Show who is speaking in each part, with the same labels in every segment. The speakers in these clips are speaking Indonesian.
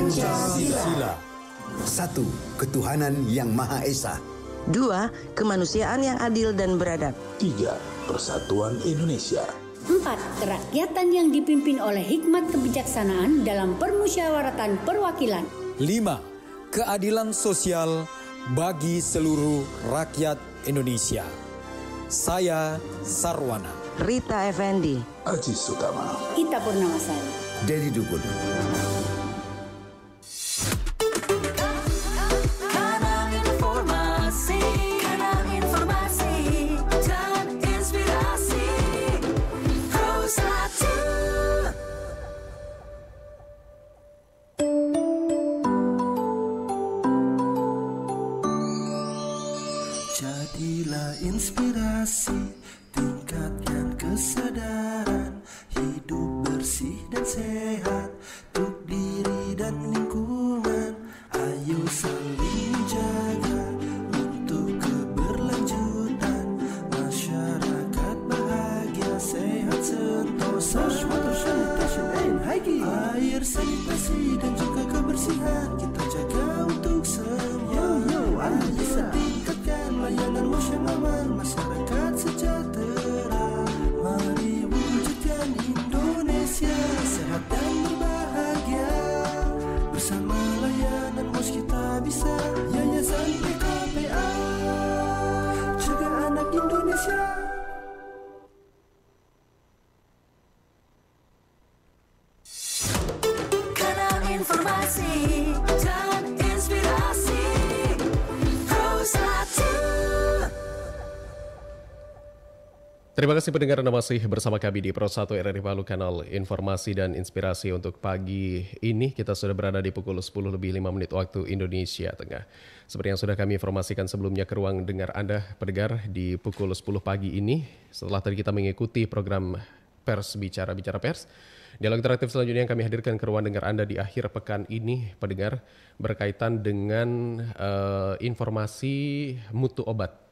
Speaker 1: Pancasila. Satu, ketuhanan yang Maha Esa.
Speaker 2: Dua, kemanusiaan yang adil dan beradab.
Speaker 1: Tiga, persatuan Indonesia.
Speaker 2: Empat, kerakyatan yang dipimpin oleh hikmat kebijaksanaan dalam permusyawaratan perwakilan.
Speaker 1: Lima, keadilan sosial bagi seluruh rakyat Indonesia.
Speaker 3: Saya Sarwana. Rita Effendi. Aji Sutama.
Speaker 2: Ita Purnamasari.
Speaker 3: Dedi Dukun.
Speaker 1: Terima kasih pendengar Anda masih bersama kami di Pro 1 RRI Palu Kanal Informasi dan Inspirasi untuk pagi ini. Kita sudah berada di pukul 10 lebih 5 menit waktu Indonesia Tengah. Seperti yang sudah kami informasikan sebelumnya ke ruang dengar Anda pendengar di pukul 10 pagi ini. Setelah tadi kita mengikuti program pers bicara-bicara pers. Dialog interaktif selanjutnya yang kami hadirkan ke ruang dengar Anda di akhir pekan ini, pendengar, berkaitan dengan uh, informasi mutu obat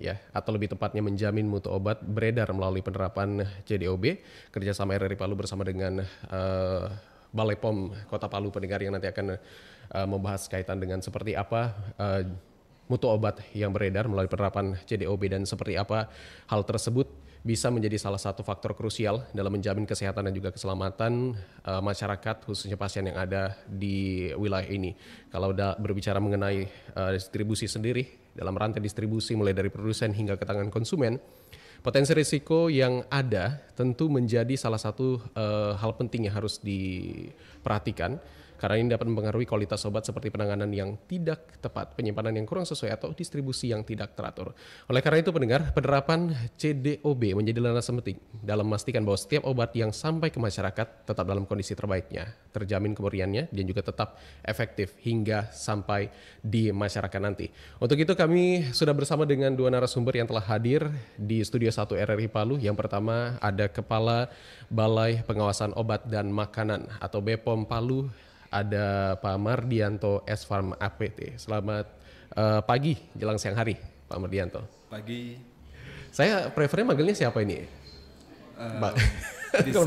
Speaker 1: ya atau lebih tepatnya menjamin mutu obat beredar melalui penerapan JDOB kerjasama RRI Palu bersama dengan uh, Balai POM Kota Palu pendengar yang nanti akan uh, membahas kaitan dengan seperti apa uh, mutu obat yang beredar melalui penerapan JDOB dan seperti apa hal tersebut bisa menjadi salah satu faktor krusial dalam menjamin kesehatan dan juga keselamatan uh, masyarakat khususnya pasien yang ada di wilayah ini. Kalau udah berbicara mengenai uh, distribusi sendiri dalam rantai distribusi mulai dari produsen hingga ke tangan konsumen, potensi risiko yang ada tentu menjadi salah satu uh, hal penting yang harus diperhatikan karena ini dapat mempengaruhi kualitas obat seperti penanganan yang tidak tepat, penyimpanan yang kurang sesuai, atau distribusi yang tidak teratur. Oleh karena itu, pendengar, penerapan CDOB menjadi landasan penting dalam memastikan bahwa setiap obat yang sampai ke masyarakat tetap dalam kondisi terbaiknya, terjamin kemurniannya, dan juga tetap efektif hingga sampai di masyarakat nanti. Untuk itu, kami sudah bersama dengan dua narasumber yang telah hadir di Studio 1 RRI Palu. Yang pertama ada Kepala Balai Pengawasan Obat dan Makanan atau BPOM Palu, ada Pak Mardianto S Farm APT. Selamat uh, pagi jelang siang hari, Pak Mardianto. Pagi. Saya prefernya manggilnya siapa ini? Eh,
Speaker 3: Pak. Bisa.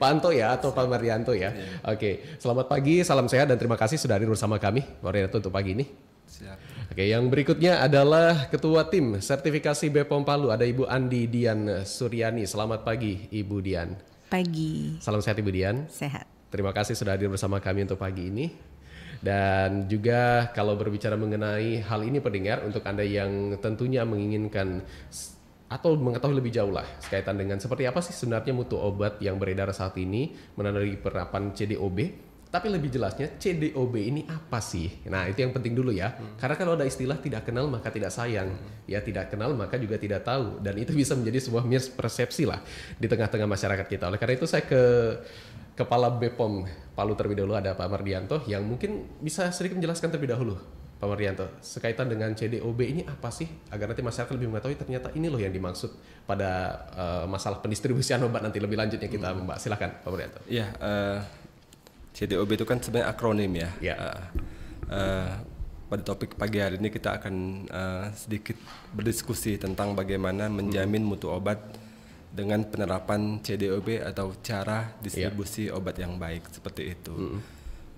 Speaker 1: Pak Anto ya atau Pak Mardianto ya. Iya. Oke, okay. selamat pagi, salam sehat dan terima kasih sudah hadir bersama kami Mardianto untuk pagi ini. Siap. Oke, yang berikutnya adalah Ketua Tim Sertifikasi BPOM Palu, ada Ibu Andi Dian Suryani. Selamat pagi, Ibu Dian.
Speaker 2: Pagi.
Speaker 1: Salam sehat, Ibu Dian. Sehat. Terima kasih sudah hadir bersama kami untuk pagi ini. Dan juga kalau berbicara mengenai hal ini pendengar untuk Anda yang tentunya menginginkan atau mengetahui lebih jauh lah sekaitan dengan seperti apa sih sebenarnya mutu obat yang beredar saat ini menandai penerapan CDOB tapi lebih jelasnya CDOB ini apa sih? Nah itu yang penting dulu ya. Hmm. Karena kalau ada istilah tidak kenal maka tidak sayang, hmm. ya tidak kenal maka juga tidak tahu dan itu bisa menjadi sebuah mispersepsi lah di tengah-tengah masyarakat kita. Oleh karena itu saya ke Kepala BPOM Palu terlebih dahulu ada Pak Mardianto yang mungkin bisa sedikit menjelaskan terlebih dahulu Pak Mardianto sekaitan dengan CDOB ini apa sih agar nanti masyarakat lebih mengetahui ternyata ini loh yang dimaksud pada uh, masalah pendistribusian obat nanti lebih lanjutnya kita
Speaker 3: hmm. membahas silakan Pak Mardianto. Iya uh, eh, CDOB itu kan sebenarnya akronim ya. ya. Uh, uh, pada topik pagi hari ini kita akan uh, sedikit berdiskusi tentang bagaimana menjamin hmm. mutu obat dengan penerapan CDOB atau cara distribusi yeah. obat yang baik seperti itu. Mm -hmm.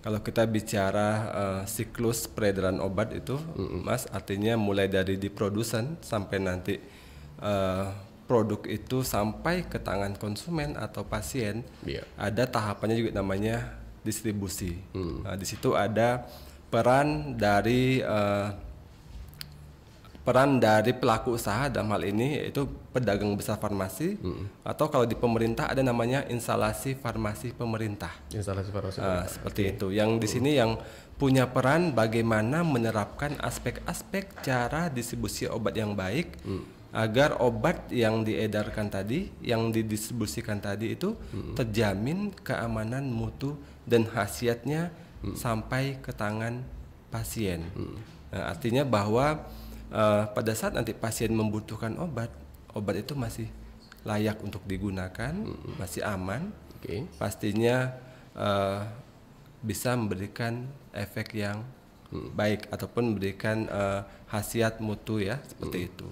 Speaker 3: Kalau kita bicara uh, siklus peredaran obat itu, mm -hmm. Mas, artinya mulai dari di produsen sampai nanti uh, produk itu sampai ke tangan konsumen atau pasien, yeah. ada tahapannya juga namanya distribusi. Mm. Nah, di situ ada peran dari uh, peran dari pelaku usaha dalam hal ini yaitu pedagang besar farmasi hmm. atau kalau di pemerintah ada namanya instalasi farmasi pemerintah. Instalasi farmasi. Uh, seperti okay. itu. Yang di sini yang punya peran bagaimana menerapkan aspek-aspek cara distribusi obat yang baik hmm. agar obat yang diedarkan tadi, yang didistribusikan tadi itu hmm. terjamin keamanan mutu dan khasiatnya hmm. sampai ke tangan pasien. Hmm. Nah, artinya bahwa uh, pada saat nanti pasien membutuhkan obat, obat itu masih layak untuk digunakan, mm-hmm. masih aman, okay. pastinya uh, bisa memberikan efek yang mm. baik ataupun memberikan uh, khasiat mutu ya seperti mm. itu.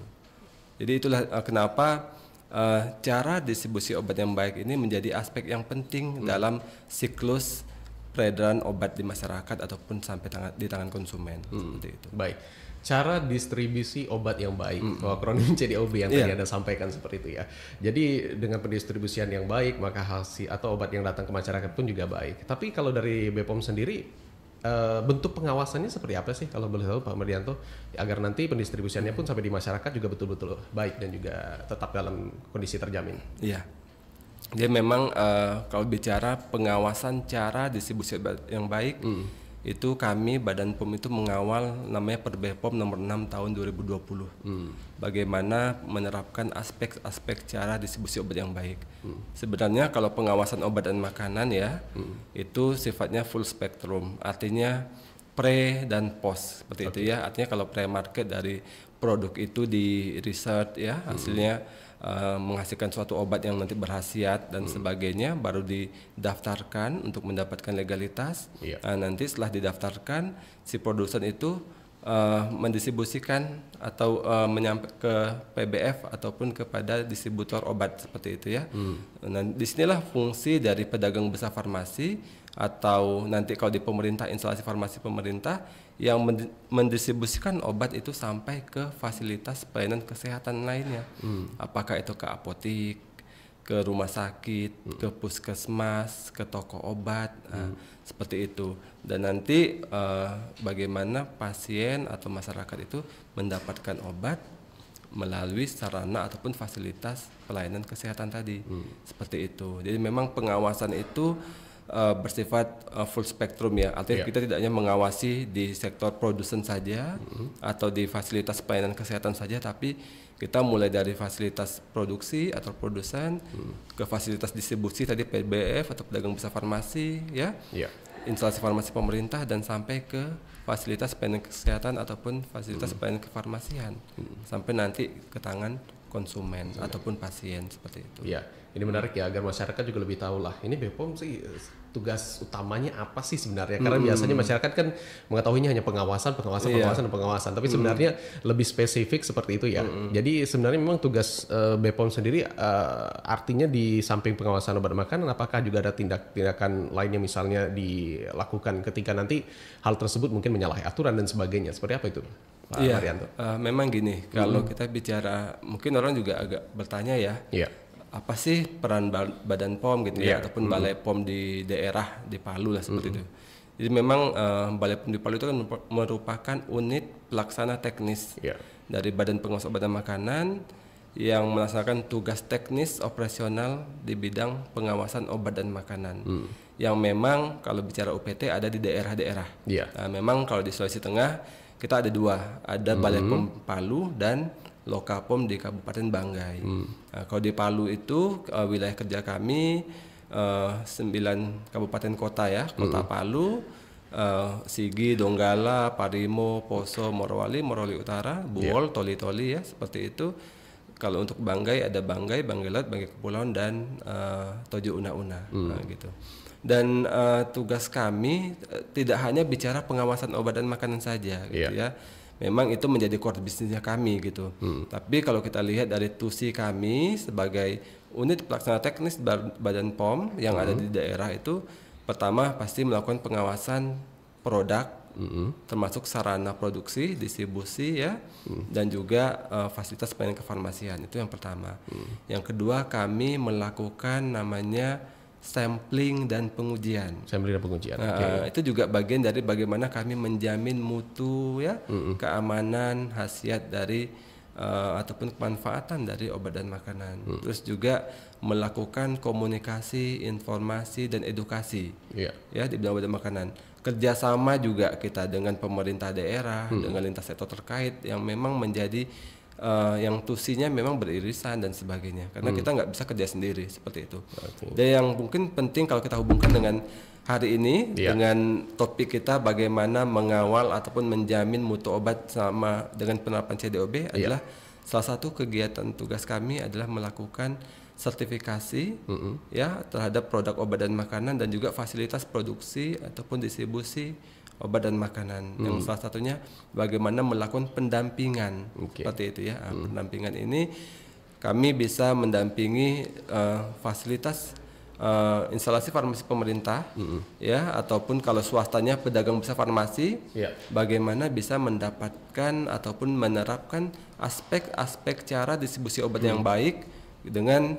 Speaker 3: Jadi itulah uh, kenapa uh, cara distribusi obat yang baik ini menjadi aspek yang penting mm. dalam siklus peredaran obat di masyarakat ataupun sampai tangan, di tangan konsumen hmm. seperti itu. Baik cara distribusi obat yang baik. Mm. Oh,
Speaker 1: akronim CDOB yang yeah. tadi iya. Anda sampaikan seperti itu ya. Jadi dengan pendistribusian yang baik maka hasil atau obat yang datang ke masyarakat pun juga baik. Tapi kalau dari BPOM sendiri eh, bentuk pengawasannya seperti apa sih kalau boleh tahu Pak Mardianto agar nanti pendistribusiannya pun sampai di masyarakat juga
Speaker 3: betul-betul baik dan juga tetap dalam kondisi terjamin. Iya. Yeah. Jadi memang uh, kalau bicara pengawasan cara distribusi obat yang baik mm itu kami Badan POM itu mengawal namanya Perbepom nomor 6 tahun 2020. Hmm. Bagaimana menerapkan aspek-aspek cara distribusi obat yang baik. Hmm. Sebenarnya kalau pengawasan obat dan makanan ya, hmm. itu sifatnya full spectrum. Artinya pre dan post seperti okay. itu ya. Artinya kalau pre market dari produk itu di research ya, hasilnya hmm Eh, menghasilkan suatu obat yang nanti berhasiat dan hmm. sebagainya baru didaftarkan untuk mendapatkan legalitas. Yeah. Iya. Uh, nanti setelah didaftarkan si produsen itu uh, mendistribusikan atau uh, menyampe ke PBF ataupun kepada distributor obat seperti itu ya. Hmm. Nah, disinilah fungsi dari pedagang besar farmasi atau nanti kalau di pemerintah instalasi farmasi pemerintah yang mendistribusikan obat itu sampai ke fasilitas pelayanan kesehatan lainnya. Hmm. Apakah itu ke apotik, ke rumah sakit, hmm. ke puskesmas, ke toko obat, ah, hmm. nah, seperti itu. Dan nanti uh, bagaimana pasien atau masyarakat itu mendapatkan obat melalui sarana ataupun fasilitas pelayanan kesehatan tadi, hmm. seperti itu. Jadi memang pengawasan itu uh, bersifat uh, full spectrum ya. Artinya yeah. kita tidak hanya mengawasi di sektor produsen saja mm-hmm. atau di fasilitas pelayanan kesehatan saja, tapi kita mulai dari fasilitas produksi atau produsen mm. ke fasilitas distribusi tadi PBF atau pedagang besar farmasi ya. Yeah. Instalasi farmasi pemerintah dan sampai ke fasilitas pelayanan kesehatan ataupun fasilitas mm. pelayanan kefarmasian mm. sampai nanti ke tangan konsumen, iya. ataupun pasien seperti itu. Ya, ini menarik ya agar masyarakat juga lebih
Speaker 1: tahu lah. Ini BPOM sih eh, tugas utamanya apa sih sebenarnya? Karena hmm. biasanya masyarakat kan mengetahuinya hanya pengawasan, pengawasan, iya. pengawasan, yeah. pengawasan. Tapi sebenarnya lebih spesifik seperti itu ya. Hmm. Jadi sebenarnya memang tugas uh, eh, BPOM sendiri uh, artinya di samping pengawasan obat makanan, apakah juga ada tindak-tindakan lainnya misalnya dilakukan ketika nanti hal tersebut mungkin menyalahi aturan dan sebagainya? Seperti apa itu?
Speaker 3: Pak yeah. Marianto? Uh, eh, memang gini, kalau hmm. kita bicara, mungkin orang juga agak bertanya ya. Yeah apa sih peran Badan POM gitu yeah. ya iya. ataupun mm. Balai POM di daerah di Palu lah seperti mm. itu. Jadi memang uh, Balai POM di Palu itu kan merupakan unit pelaksana teknis yeah. dari Badan Pengawas Obat dan Makanan yang melaksanakan tugas teknis operasional di bidang pengawasan obat dan makanan. Mm. Yang memang kalau bicara UPT ada di daerah-daerah. Yeah. Nah, memang kalau di Sulawesi Tengah kita ada dua, ada Balai mm. POM Palu dan Lokapom di Kabupaten Banggai. Hmm. Nah, kalau di Palu itu uh, wilayah kerja kami eh, sembilan kabupaten kota ya, kota hmm. Palu, uh, Sigi, Donggala, Parimo, Poso, Morowali, Morowali Utara, ya. Buol, yeah. Toli-Toli ya, seperti itu. Kalau untuk Banggai ada Banggai, Banggai Laut, Banggai Kepulauan dan uh, Tojo Una-Una hmm. nah, gitu. Dan uh, tugas kami uh, tidak hanya bicara pengawasan obat dan makanan saja gitu yeah. ya memang itu menjadi core bisnisnya kami gitu. Hmm. Tapi kalau kita lihat dari tusi kami sebagai unit pelaksana teknis Badan POM yang hmm. ada di daerah itu pertama pasti melakukan pengawasan produk hmm termasuk sarana produksi, distribusi ya, mm. dan juga uh, fasilitas pelayanan kefarmasian itu yang pertama. Mm. Yang kedua kami melakukan namanya sampling dan pengujian. Sampling dan pengujian. Nah, okay. itu juga bagian dari bagaimana kami menjamin mutu ya, mm -hmm. keamanan, khasiat dari uh, ataupun kemanfaatan dari obat dan makanan. Mm. Terus juga melakukan komunikasi, informasi dan edukasi. Yeah. Ya, di bidang obat dan makanan. Kerjasama juga kita dengan pemerintah daerah, mm. dengan lintas sektor terkait yang memang menjadi uh, yang tusinya memang beririsan dan sebagainya karena hmm. kita nggak bisa kerja sendiri seperti itu. Okay. Dan yang mungkin penting kalau kita hubungkan dengan hari ini yeah. dengan topik kita bagaimana mengawal ataupun menjamin mutu obat sama dengan penerapan CDOB yeah. adalah salah satu kegiatan tugas kami adalah melakukan sertifikasi mm -hmm. ya terhadap produk obat dan makanan dan juga fasilitas produksi ataupun distribusi obat dan makanan. Hmm. Yang salah satunya bagaimana melakukan pendampingan. Okay. Seperti itu ya. Hmm. Pendampingan ini kami bisa mendampingi uh, fasilitas uh, instalasi farmasi pemerintah hmm ya ataupun kalau swastanya pedagang besar farmasi yeah. bagaimana bisa mendapatkan ataupun menerapkan aspek-aspek cara distribusi obat hmm. yang baik dengan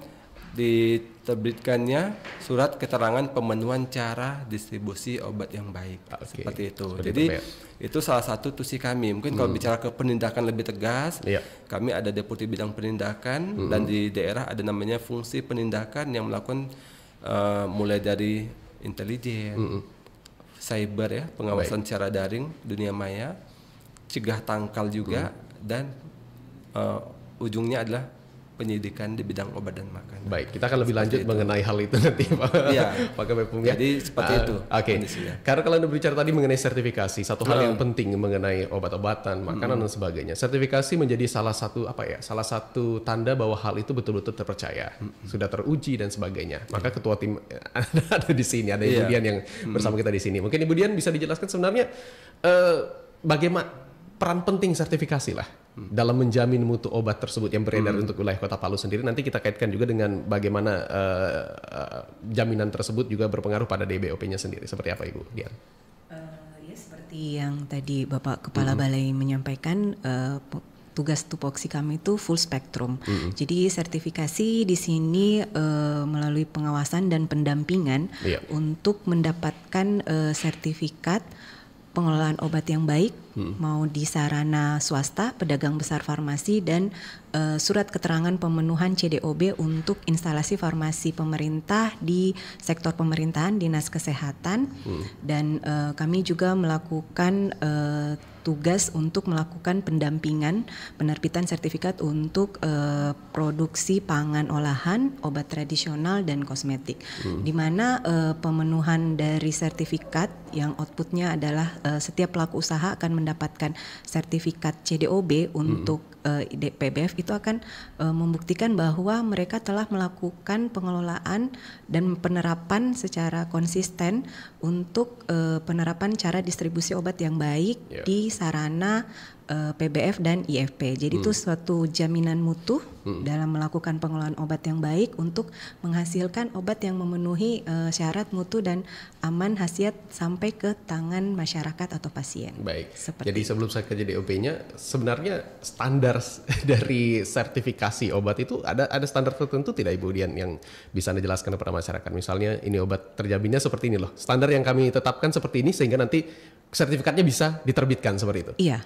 Speaker 3: di terbitkannya surat keterangan pemenuhan cara distribusi obat yang baik okay. seperti itu. Seperti Jadi itu, ya. itu salah satu tusi kami. Mungkin hmm. kalau bicara ke penindakan lebih tegas, yeah. kami ada deputi bidang penindakan hmm. dan di daerah ada namanya fungsi penindakan yang melakukan uh, mulai dari intelijen, hmm, hmm. cyber ya, pengawasan baik. secara daring dunia maya, cegah tangkal juga hmm. dan uh, ujungnya adalah penyidikan di bidang obat dan makanan. Baik, kita akan lebih seperti lanjut itu. mengenai hal itu nanti
Speaker 1: Pak. Iya. Pak Bepung ya. Jadi seperti uh, itu. Ah, oke. Okay. Karena kalau Anda berbicara tadi mengenai sertifikasi, satu hal hmm. yang ah. penting mengenai obat-obatan, hmm. makanan hmm. dan sebagainya. Sertifikasi menjadi salah satu apa ya? Salah satu tanda bahwa hal itu betul-betul terpercaya, hmm. sudah teruji dan sebagainya. Iya. Maka ketua tim ada di sini, ada Ibu iya. Dian yang hmm. bersama kita di sini. Mungkin Ibu Dian bisa dijelaskan sebenarnya uh, eh, bagaimana peran penting sertifikasi lah dalam menjamin mutu obat tersebut yang beredar hmm. untuk wilayah Kota Palu sendiri nanti kita kaitkan juga dengan bagaimana uh, uh, jaminan tersebut juga berpengaruh pada DBOP-nya sendiri seperti apa Ibu Dian?
Speaker 2: Uh, ya seperti yang tadi Bapak Kepala hmm. Balai menyampaikan uh, tugas tupoksi kami itu full spectrum. Mm-hmm. Jadi sertifikasi di sini e, melalui pengawasan dan pendampingan yeah. untuk mendapatkan e, sertifikat pengelolaan obat yang baik hmm. mau di sarana swasta, pedagang besar farmasi dan uh, surat keterangan pemenuhan CDOB untuk instalasi farmasi pemerintah di sektor pemerintahan dinas kesehatan hmm. dan uh, kami juga melakukan uh, tugas untuk melakukan pendampingan penerbitan sertifikat untuk uh, produksi pangan olahan, obat tradisional dan kosmetik. Hmm. Di mana uh, pemenuhan dari sertifikat yang outputnya adalah uh, setiap pelaku usaha akan mendapatkan sertifikat CDOB untuk hmm. uh, eh, PBF itu akan uh, membuktikan bahwa mereka telah melakukan pengelolaan dan penerapan secara konsisten untuk uh, penerapan cara distribusi obat yang baik yeah. di sarana uh, eh, PBF dan IFP. Jadi itu hmm. suatu jaminan mutu hmm. dalam melakukan pengelolaan obat yang baik untuk menghasilkan obat yang memenuhi uh, syarat mutu dan aman khasiat sampai ke tangan masyarakat atau pasien.
Speaker 1: Baik. Seperti jadi sebelum saya ke op nya sebenarnya standar dari sertifikasi obat itu ada ada standar tertentu tidak Ibu Dian yang bisa Anda jelaskan kepada masyarakat. Misalnya ini obat terjaminnya seperti ini loh. Standar yang kami tetapkan seperti ini sehingga nanti sertifikatnya bisa diterbitkan seperti itu.
Speaker 2: Iya.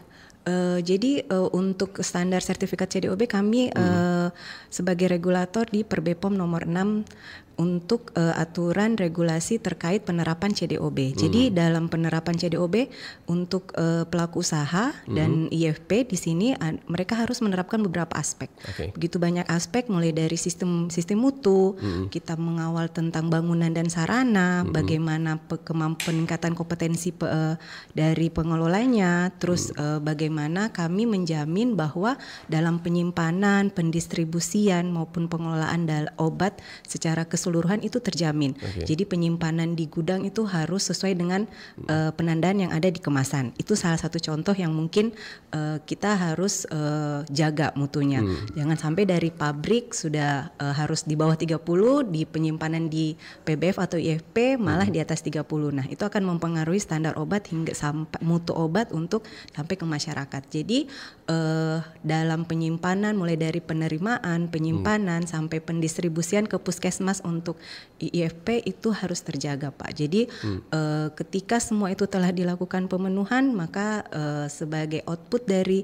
Speaker 2: Eh, jadi uh, untuk standar sertifikat CDOB kami hmm. uh, sebagai regulator di Perbepom nomor 6 untuk uh, aturan regulasi terkait penerapan CDOB. Hmm. Jadi dalam penerapan CDOB untuk uh, pelaku usaha hmm. dan IFP di sini uh, mereka harus menerapkan beberapa aspek. Okay. Begitu banyak aspek mulai dari sistem sistem mutu, hmm. kita mengawal tentang bangunan dan sarana, hmm. bagaimana pe peningkatan kompetensi pe uh, dari pengelolanya, terus hmm. uh, bagaimana kami menjamin bahwa dalam penyimpanan, pendistribusian maupun pengelolaan obat secara kes keseluruhan itu terjamin. Okay. Jadi penyimpanan di gudang itu harus sesuai dengan uh, penandaan yang ada di kemasan. Itu salah satu contoh yang mungkin uh, kita harus uh, jaga mutunya. Hmm. Jangan sampai dari pabrik sudah uh, harus di bawah 30 di penyimpanan di PBF atau IFP malah hmm. di atas 30. Nah, itu akan mempengaruhi standar obat hingga sampai mutu obat untuk sampai ke masyarakat. Jadi uh, dalam penyimpanan mulai dari penerimaan, penyimpanan hmm. sampai pendistribusian ke puskesmas untuk IIFP itu harus terjaga Pak. Jadi hmm. uh, ketika semua itu telah dilakukan pemenuhan maka uh, sebagai output dari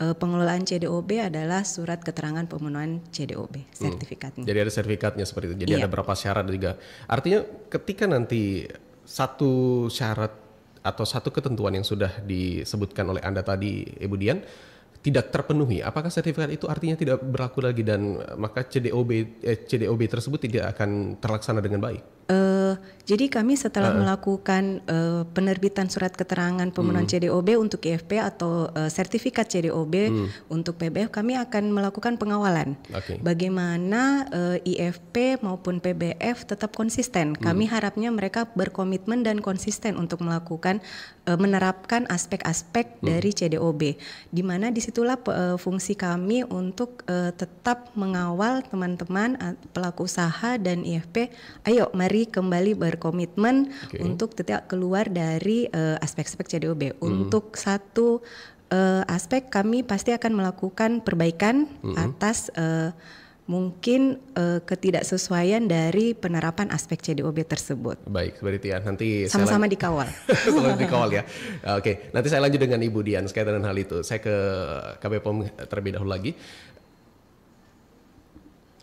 Speaker 2: uh, pengelolaan CDOB adalah surat keterangan pemenuhan CDOB hmm. sertifikatnya. Hmm.
Speaker 1: Jadi ada sertifikatnya seperti itu. Jadi iya. ada berapa syarat juga. Artinya ketika nanti satu syarat atau satu ketentuan yang sudah disebutkan oleh Anda tadi Ibu Dian tidak terpenuhi, apakah sertifikat itu artinya tidak berlaku lagi dan eh, maka CDOB eh, CDOB tersebut tidak akan terlaksana dengan
Speaker 2: baik? Uh, jadi kami setelah uh. melakukan uh, penerbitan surat keterangan pemenuhan hmm. CDOB untuk IFP atau uh, sertifikat CDOB hmm. untuk PBF, kami akan melakukan pengawalan okay. bagaimana uh, IFP maupun PBF tetap konsisten. Hmm. Kami harapnya mereka berkomitmen dan konsisten untuk melakukan uh, menerapkan aspek-aspek hmm. dari CDOB, di mana disitulah uh, fungsi kami untuk uh, tetap mengawal teman-teman uh, pelaku usaha dan IFP. Ayo, mari dari kembali berkomitmen okay. untuk tidak keluar dari aspek eh, aspek-aspek CDOB. Mm. Untuk satu uh, aspek kami pasti akan melakukan perbaikan mm. atas uh, mungkin uh, ketidaksesuaian dari penerapan aspek CDOB tersebut.
Speaker 1: Baik, berarti ya nanti sama-sama
Speaker 2: dikawal. sama sama dikawal
Speaker 1: ya. Oke, okay. nanti saya lanjut dengan Ibu Dian sekait dengan hal itu. Saya ke KBPOM terlebih dahulu lagi.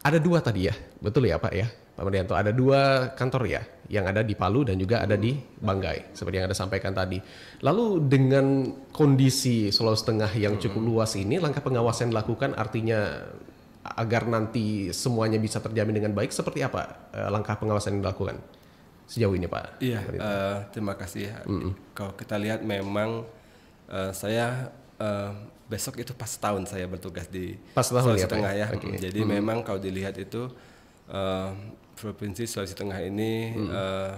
Speaker 1: Ada dua tadi ya, betul ya Pak ya? Marianto Ada dua kantor ya, yang ada di Palu dan juga ada di Banggai, seperti yang Anda sampaikan tadi. Lalu dengan kondisi Sulawesi Tengah yang cukup luas ini, langkah pengawasan dilakukan artinya agar nanti semuanya bisa terjamin dengan baik, seperti apa eh, langkah pengawasan yang dilakukan sejauh ini Pak? Iya, uh,
Speaker 3: terima kasih. Mm -mm. Kalau kita lihat memang uh, saya... Uh, besok itu pas tahun saya bertugas di ya, Sulawesi ya? Tengah ya. Okay. Jadi hmm. memang kalau dilihat itu uh, provinsi Sulawesi Tengah ini hmm. uh,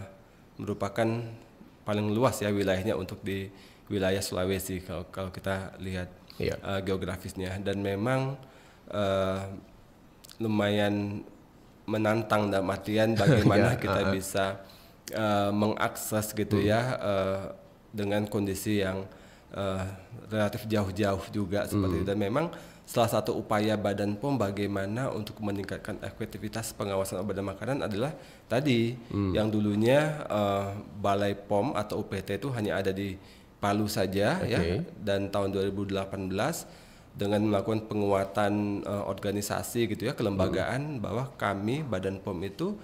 Speaker 3: merupakan paling luas ya wilayahnya untuk di wilayah Sulawesi kalau kalau kita lihat yeah. Iya. uh, geografisnya dan memang uh, lumayan menantang dalam artian bagaimana yeah, kita uh -huh. bisa uh, mengakses gitu hmm. ya uh, dengan kondisi yang uh, relatif jauh-jauh juga seperti hmm. itu dan memang Salah satu upaya Badan POM bagaimana untuk meningkatkan efektivitas pengawasan obat dan makanan adalah tadi hmm. yang dulunya uh, Balai POM atau UPT itu hanya ada di Palu saja okay. ya dan tahun 2018 dengan melakukan penguatan uh, organisasi gitu ya kelembagaan hmm. bahwa kami Badan POM itu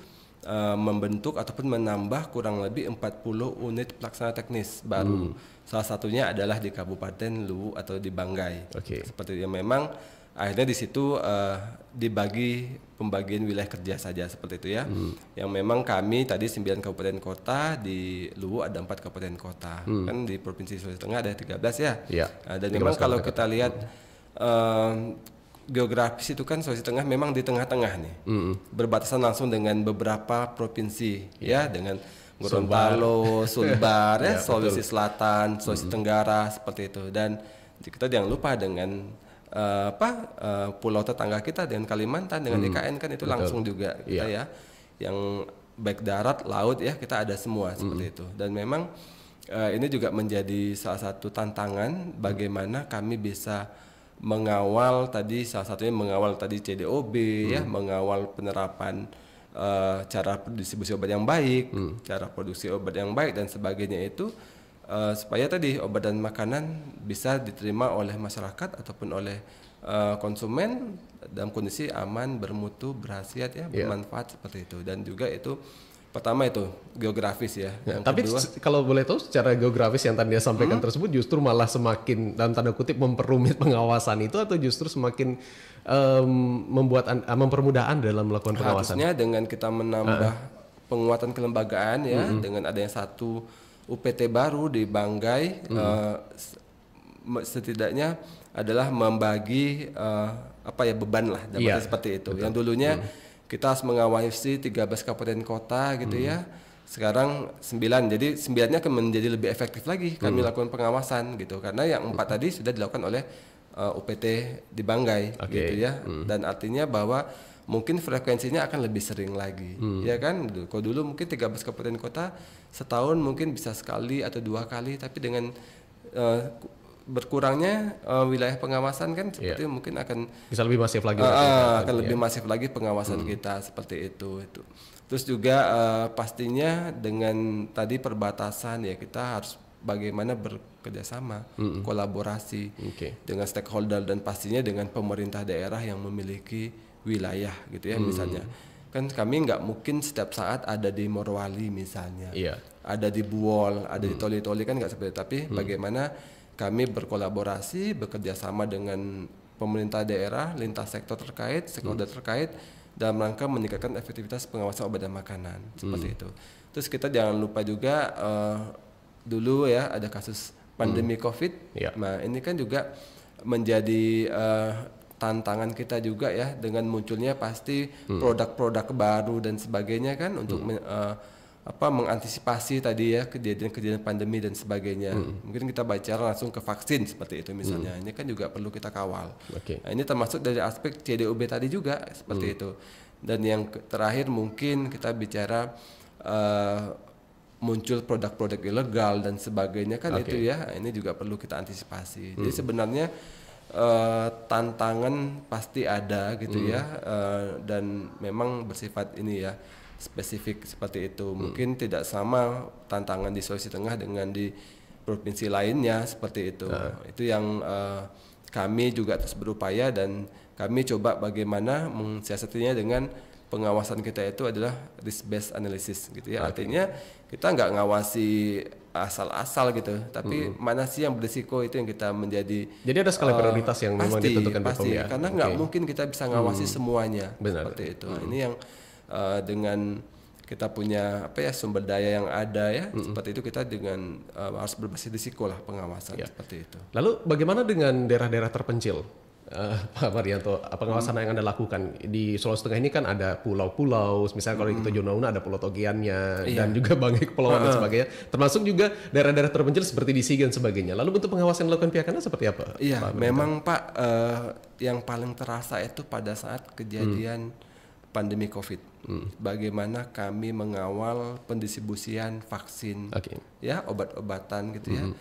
Speaker 3: uh, membentuk ataupun menambah kurang lebih 40 unit pelaksana teknis baru. Hmm Salah satunya adalah di Kabupaten Luwu atau di Banggai. Oke. Okay. Seperti yang memang akhirnya di situ uh, dibagi pembagian wilayah kerja saja seperti itu ya. Hmm. Yang memang kami tadi 9 kabupaten kota di Luwu ada empat kabupaten kota. Hmm. Kan di Provinsi Sulawesi Tengah ada 13 ya. Iya. Uh, dan memang kalau kita lihat hmm. uh, geografis itu kan Sulawesi Tengah memang di tengah-tengah nih, mm -hmm. berbatasan langsung dengan beberapa provinsi yeah. ya dengan Gorontalo, Sulbar, ya, iya, Sulawesi betul. Selatan, Sulawesi hmm. Tenggara seperti itu. Dan kita jangan lupa dengan uh, apa uh, pulau tetangga kita dengan Kalimantan dengan hmm. IKN kan itu betul. langsung juga kita ya. ya yang baik darat, laut ya kita ada semua seperti hmm. itu. Dan memang uh, ini juga menjadi salah satu tantangan bagaimana kami bisa mengawal tadi salah satunya mengawal tadi CDOB hmm. ya, mm. mengawal penerapan uh, cara distribusi obat yang baik, hmm. cara produksi obat yang baik dan sebagainya itu uh, supaya tadi obat dan makanan bisa diterima oleh masyarakat ataupun oleh uh, konsumen dalam kondisi aman, bermutu, berhasiat ya, yeah. bermanfaat seperti itu dan juga itu pertama itu geografis ya. ya yang tapi
Speaker 1: kalau boleh tahu secara geografis yang tadi dia sampaikan hmm? tersebut justru malah semakin dalam tanda kutip memperumit pengawasan itu atau justru semakin um, membuat an, ah, mempermudah anda dalam melakukan pengawasan. Harusnya
Speaker 3: dengan kita menambah uh -uh. penguatan kelembagaan ya -hmm. dengan adanya satu UPT baru di Banggai -hmm. uh, setidaknya adalah membagi uh, apa ya beban lah iya, seperti itu. Betul. Yang dulunya -hmm kita harus mengawasi 13 kabupaten kota gitu hmm. ya sekarang 9 jadi 9 nya akan menjadi lebih efektif lagi kami hmm. lakukan pengawasan gitu karena yang empat hmm. tadi sudah dilakukan oleh uh, eh, UPT di Banggai okay. gitu ya hmm. dan artinya bahwa mungkin frekuensinya akan lebih sering lagi hmm. ya kan gitu. kalau dulu mungkin 13 kabupaten kota setahun mungkin bisa sekali atau dua kali tapi dengan uh, berkurangnya uh, wilayah pengawasan kan seperti yeah. mungkin akan bisa lebih masif lagi uh, uh, akan iya. lebih ya. masif lagi pengawasan hmm. kita seperti itu itu terus juga uh, pastinya dengan tadi perbatasan ya kita harus bagaimana bekerjasama -hmm. kolaborasi okay. dengan stakeholder dan pastinya dengan pemerintah daerah yang memiliki wilayah gitu ya mm. misalnya kan kami nggak mungkin setiap saat ada di Morwali misalnya yeah. ada di Buol ada mm. di hmm. Toli-Toli kan nggak seperti tapi mm. bagaimana kami berkolaborasi bekerjasama dengan pemerintah daerah lintas sektor terkait sektor hmm. terkait dalam rangka meningkatkan efektivitas pengawasan obat dan makanan seperti hmm. itu terus kita jangan lupa juga uh, dulu ya ada kasus pandemi hmm. covid yeah. nah ini kan juga menjadi uh, tantangan kita juga ya dengan munculnya pasti hmm. produk-produk hmm. baru dan sebagainya kan untuk hmm. men, uh, apa mengantisipasi tadi ya kejadian-kejadian pandemi dan sebagainya. Hmm. Mungkin kita bicara langsung ke vaksin seperti itu misalnya. Hmm. Ini kan juga perlu kita kawal. Okay. Nah, ini termasuk dari aspek CDUB tadi juga seperti hmm. itu. Dan yang terakhir mungkin kita bicara uh, muncul produk-produk ilegal dan sebagainya kan okay. itu ya. Ini juga perlu kita antisipasi. Hmm. Jadi sebenarnya Uh, tantangan pasti ada gitu hmm. ya uh, dan memang bersifat ini ya spesifik seperti itu. Hmm. Mungkin tidak sama tantangan di Sulawesi Tengah dengan di provinsi lainnya seperti itu. Nah. Itu yang uh, kami juga terus berupaya dan kami coba bagaimana mengsiasatinya dengan pengawasan kita itu adalah risk based analysis gitu ya. Okay. Ah. Artinya kita nggak ngawasi asal-asal gitu, tapi hmm. mana sih yang berisiko itu yang kita menjadi Jadi ada skala uh, prioritas yang pasti, memang ditentukan Pasti, ya? karena nggak okay. mungkin kita bisa ngawasi hmm. semuanya Benar. seperti itu. Nah, hmm. Ini yang Eh, dengan kita punya apa ya sumber daya yang ada ya mm-hmm. seperti itu kita dengan uh, harus berbasis risiko lah pengawasan ya. seperti itu. Lalu bagaimana dengan daerah-daerah terpencil? Uh, Pak Marianto, pengawasan hmm.
Speaker 1: yang Anda lakukan di Sulawesi Tengah ini kan ada pulau-pulau, misalnya kalau hmm. kita Jonauna ada Pulau Togiannya iya. dan juga Banggai Kepulauan dan sebagainya, termasuk juga daerah-daerah terpencil seperti di Sigi dan sebagainya. Lalu untuk pengawasan yang dilakukan pihak Anda seperti apa? Iya, Pak memang
Speaker 3: Pak uh, yang paling terasa itu pada saat kejadian hmm. pandemi COVID hmm. bagaimana kami mengawal pendistribusian vaksin okay. ya obat-obatan gitu hmm. ya mm-hmm.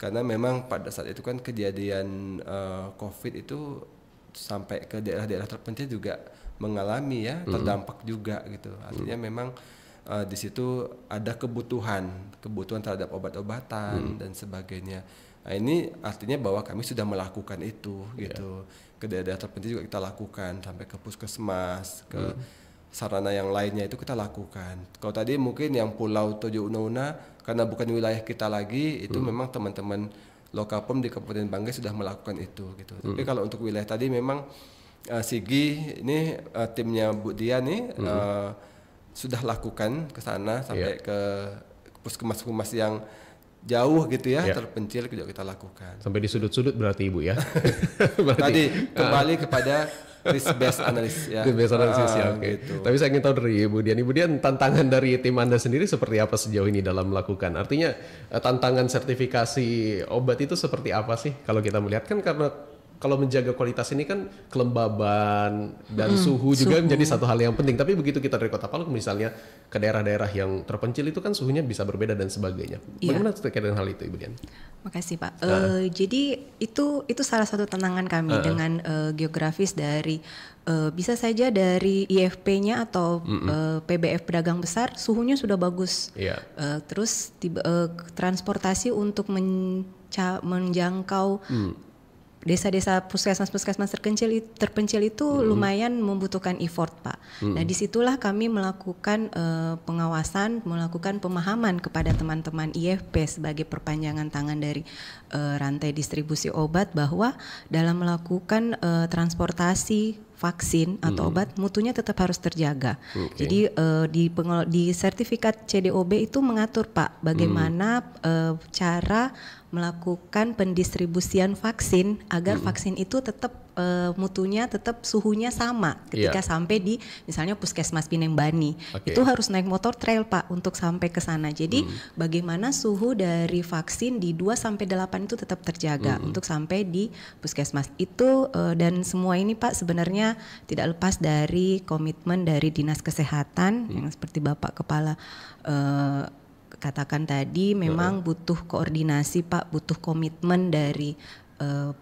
Speaker 3: karena memang pada saat itu kan kejadian uh, covid itu sampai ke daerah-daerah terpencil juga mengalami ya hmm. terdampak juga gitu artinya hmm. memang uh, di situ ada kebutuhan kebutuhan terhadap obat-obatan hmm. dan sebagainya Nah, ini artinya bahwa kami sudah melakukan itu yeah. gitu. Iya. Ke daerah terpencil juga kita lakukan sampai ke puskesmas, ke hmm sarana yang lainnya itu kita lakukan. Kalau tadi mungkin yang Pulau Tojo una karena bukan wilayah kita lagi itu hmm. memang teman-teman lokapom di Kabupaten Banggai sudah melakukan itu gitu. Hmm. Tapi kalau untuk wilayah tadi memang uh, Sigi ini uh, timnya Bu Dia nih hmm. uh, sudah lakukan ke sana sampai yeah. ke puskesmas-puskesmas yang jauh gitu ya, ya. terpencil juga kita lakukan.
Speaker 1: Sampai di sudut-sudut berarti Ibu
Speaker 3: ya. berarti, Tadi kembali uh. kepada risk based analysis ya. Risk based analysis ya, ah, ya. Okay. Gitu.
Speaker 1: Tapi saya ingin tahu dari Ibu Dian, Ibu Dian tantangan dari tim Anda sendiri seperti apa sejauh ini dalam melakukan? Artinya eh, tantangan sertifikasi obat itu seperti apa sih kalau kita melihat kan karena kalau menjaga kualitas ini kan kelembaban dan hmm, suhu juga suhu. menjadi satu hal yang penting. Tapi begitu kita dari Kota Palu misalnya ke daerah-daerah yang terpencil itu kan suhunya bisa berbeda dan sebagainya. Iya. Bagaimana terkait dengan hal itu, Ibu Dian?
Speaker 2: Makasih Pak. Uh. Uh, jadi itu itu salah satu tantangan kami uh. dengan uh, geografis dari uh, bisa saja dari IFP-nya atau Uh, PBF pedagang besar suhunya sudah bagus. Yeah. Iya. Uh, terus tiba, uh, transportasi untuk menjangkau hmm desa-desa puskesmas-puskesmas terpencil terpencil itu hmm. lumayan membutuhkan effort pak. Hmm. Nah mm-hmm. disitulah kami melakukan uh, pengawasan, melakukan pemahaman kepada teman-teman IFP sebagai perpanjangan tangan dari uh, rantai distribusi obat bahwa dalam melakukan uh, transportasi vaksin atau hmm. obat mutunya tetap harus terjaga. Okay. Jadi uh, di pengol di sertifikat CDOB itu mengatur Pak bagaimana hmm. uh, cara melakukan pendistribusian vaksin agar hmm. vaksin itu tetap uh, mutunya tetap suhunya sama ketika yeah. sampai di misalnya puskesmas Pinembani. Okay. Itu harus naik motor trail Pak untuk sampai ke sana. Jadi hmm. bagaimana suhu dari vaksin di 2 sampai 8 itu tetap terjaga hmm. untuk sampai di puskesmas. Itu uh, dan semua ini Pak sebenarnya tidak lepas dari komitmen dari Dinas Kesehatan hmm. yang seperti Bapak Kepala uh, katakan tadi memang hmm. butuh koordinasi Pak, butuh komitmen dari uh,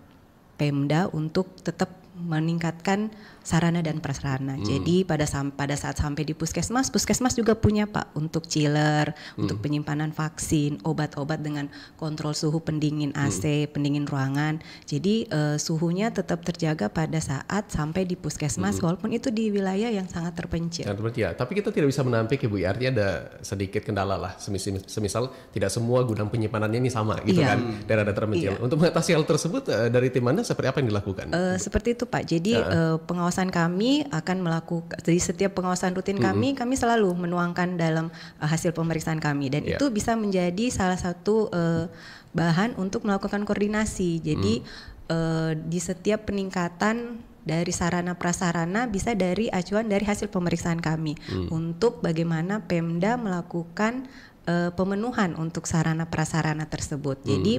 Speaker 2: Pemda untuk tetap meningkatkan sarana dan prasarana. Hmm. Jadi pada pada saat sampai di puskesmas, puskesmas juga punya Pak untuk chiller, hmm. untuk penyimpanan vaksin, obat-obat dengan kontrol suhu pendingin AC, hmm. pendingin ruangan. Jadi uh, suhunya tetap terjaga pada saat sampai di puskesmas hmm. walaupun itu di wilayah yang sangat terpencil.
Speaker 1: Sangat terpencil. Ya, tapi kita tidak bisa menampik ya Bu, ya. artinya ada sedikit kendala lah. Semisal, semisal tidak semua gudang penyimpanannya ini sama gitu iya. kan. Daerah-daerah terpencil. Iya. Untuk mengatasi hal tersebut eh, dari tim Anda seperti apa yang dilakukan?
Speaker 2: Uh, seperti itu Pak. Jadi ya. Nah. uh, pengawasan pengawasan kami akan melakukan jadi setiap pengawasan rutin kami hmm kami selalu menuangkan dalam uh, hasil pemeriksaan kami dan yeah. itu bisa menjadi salah satu uh, bahan untuk melakukan koordinasi. Jadi mm. uh, di setiap peningkatan dari sarana prasarana bisa dari acuan dari hasil pemeriksaan kami hmm. untuk bagaimana Pemda melakukan uh, pemenuhan untuk sarana prasarana tersebut. Hmm. Jadi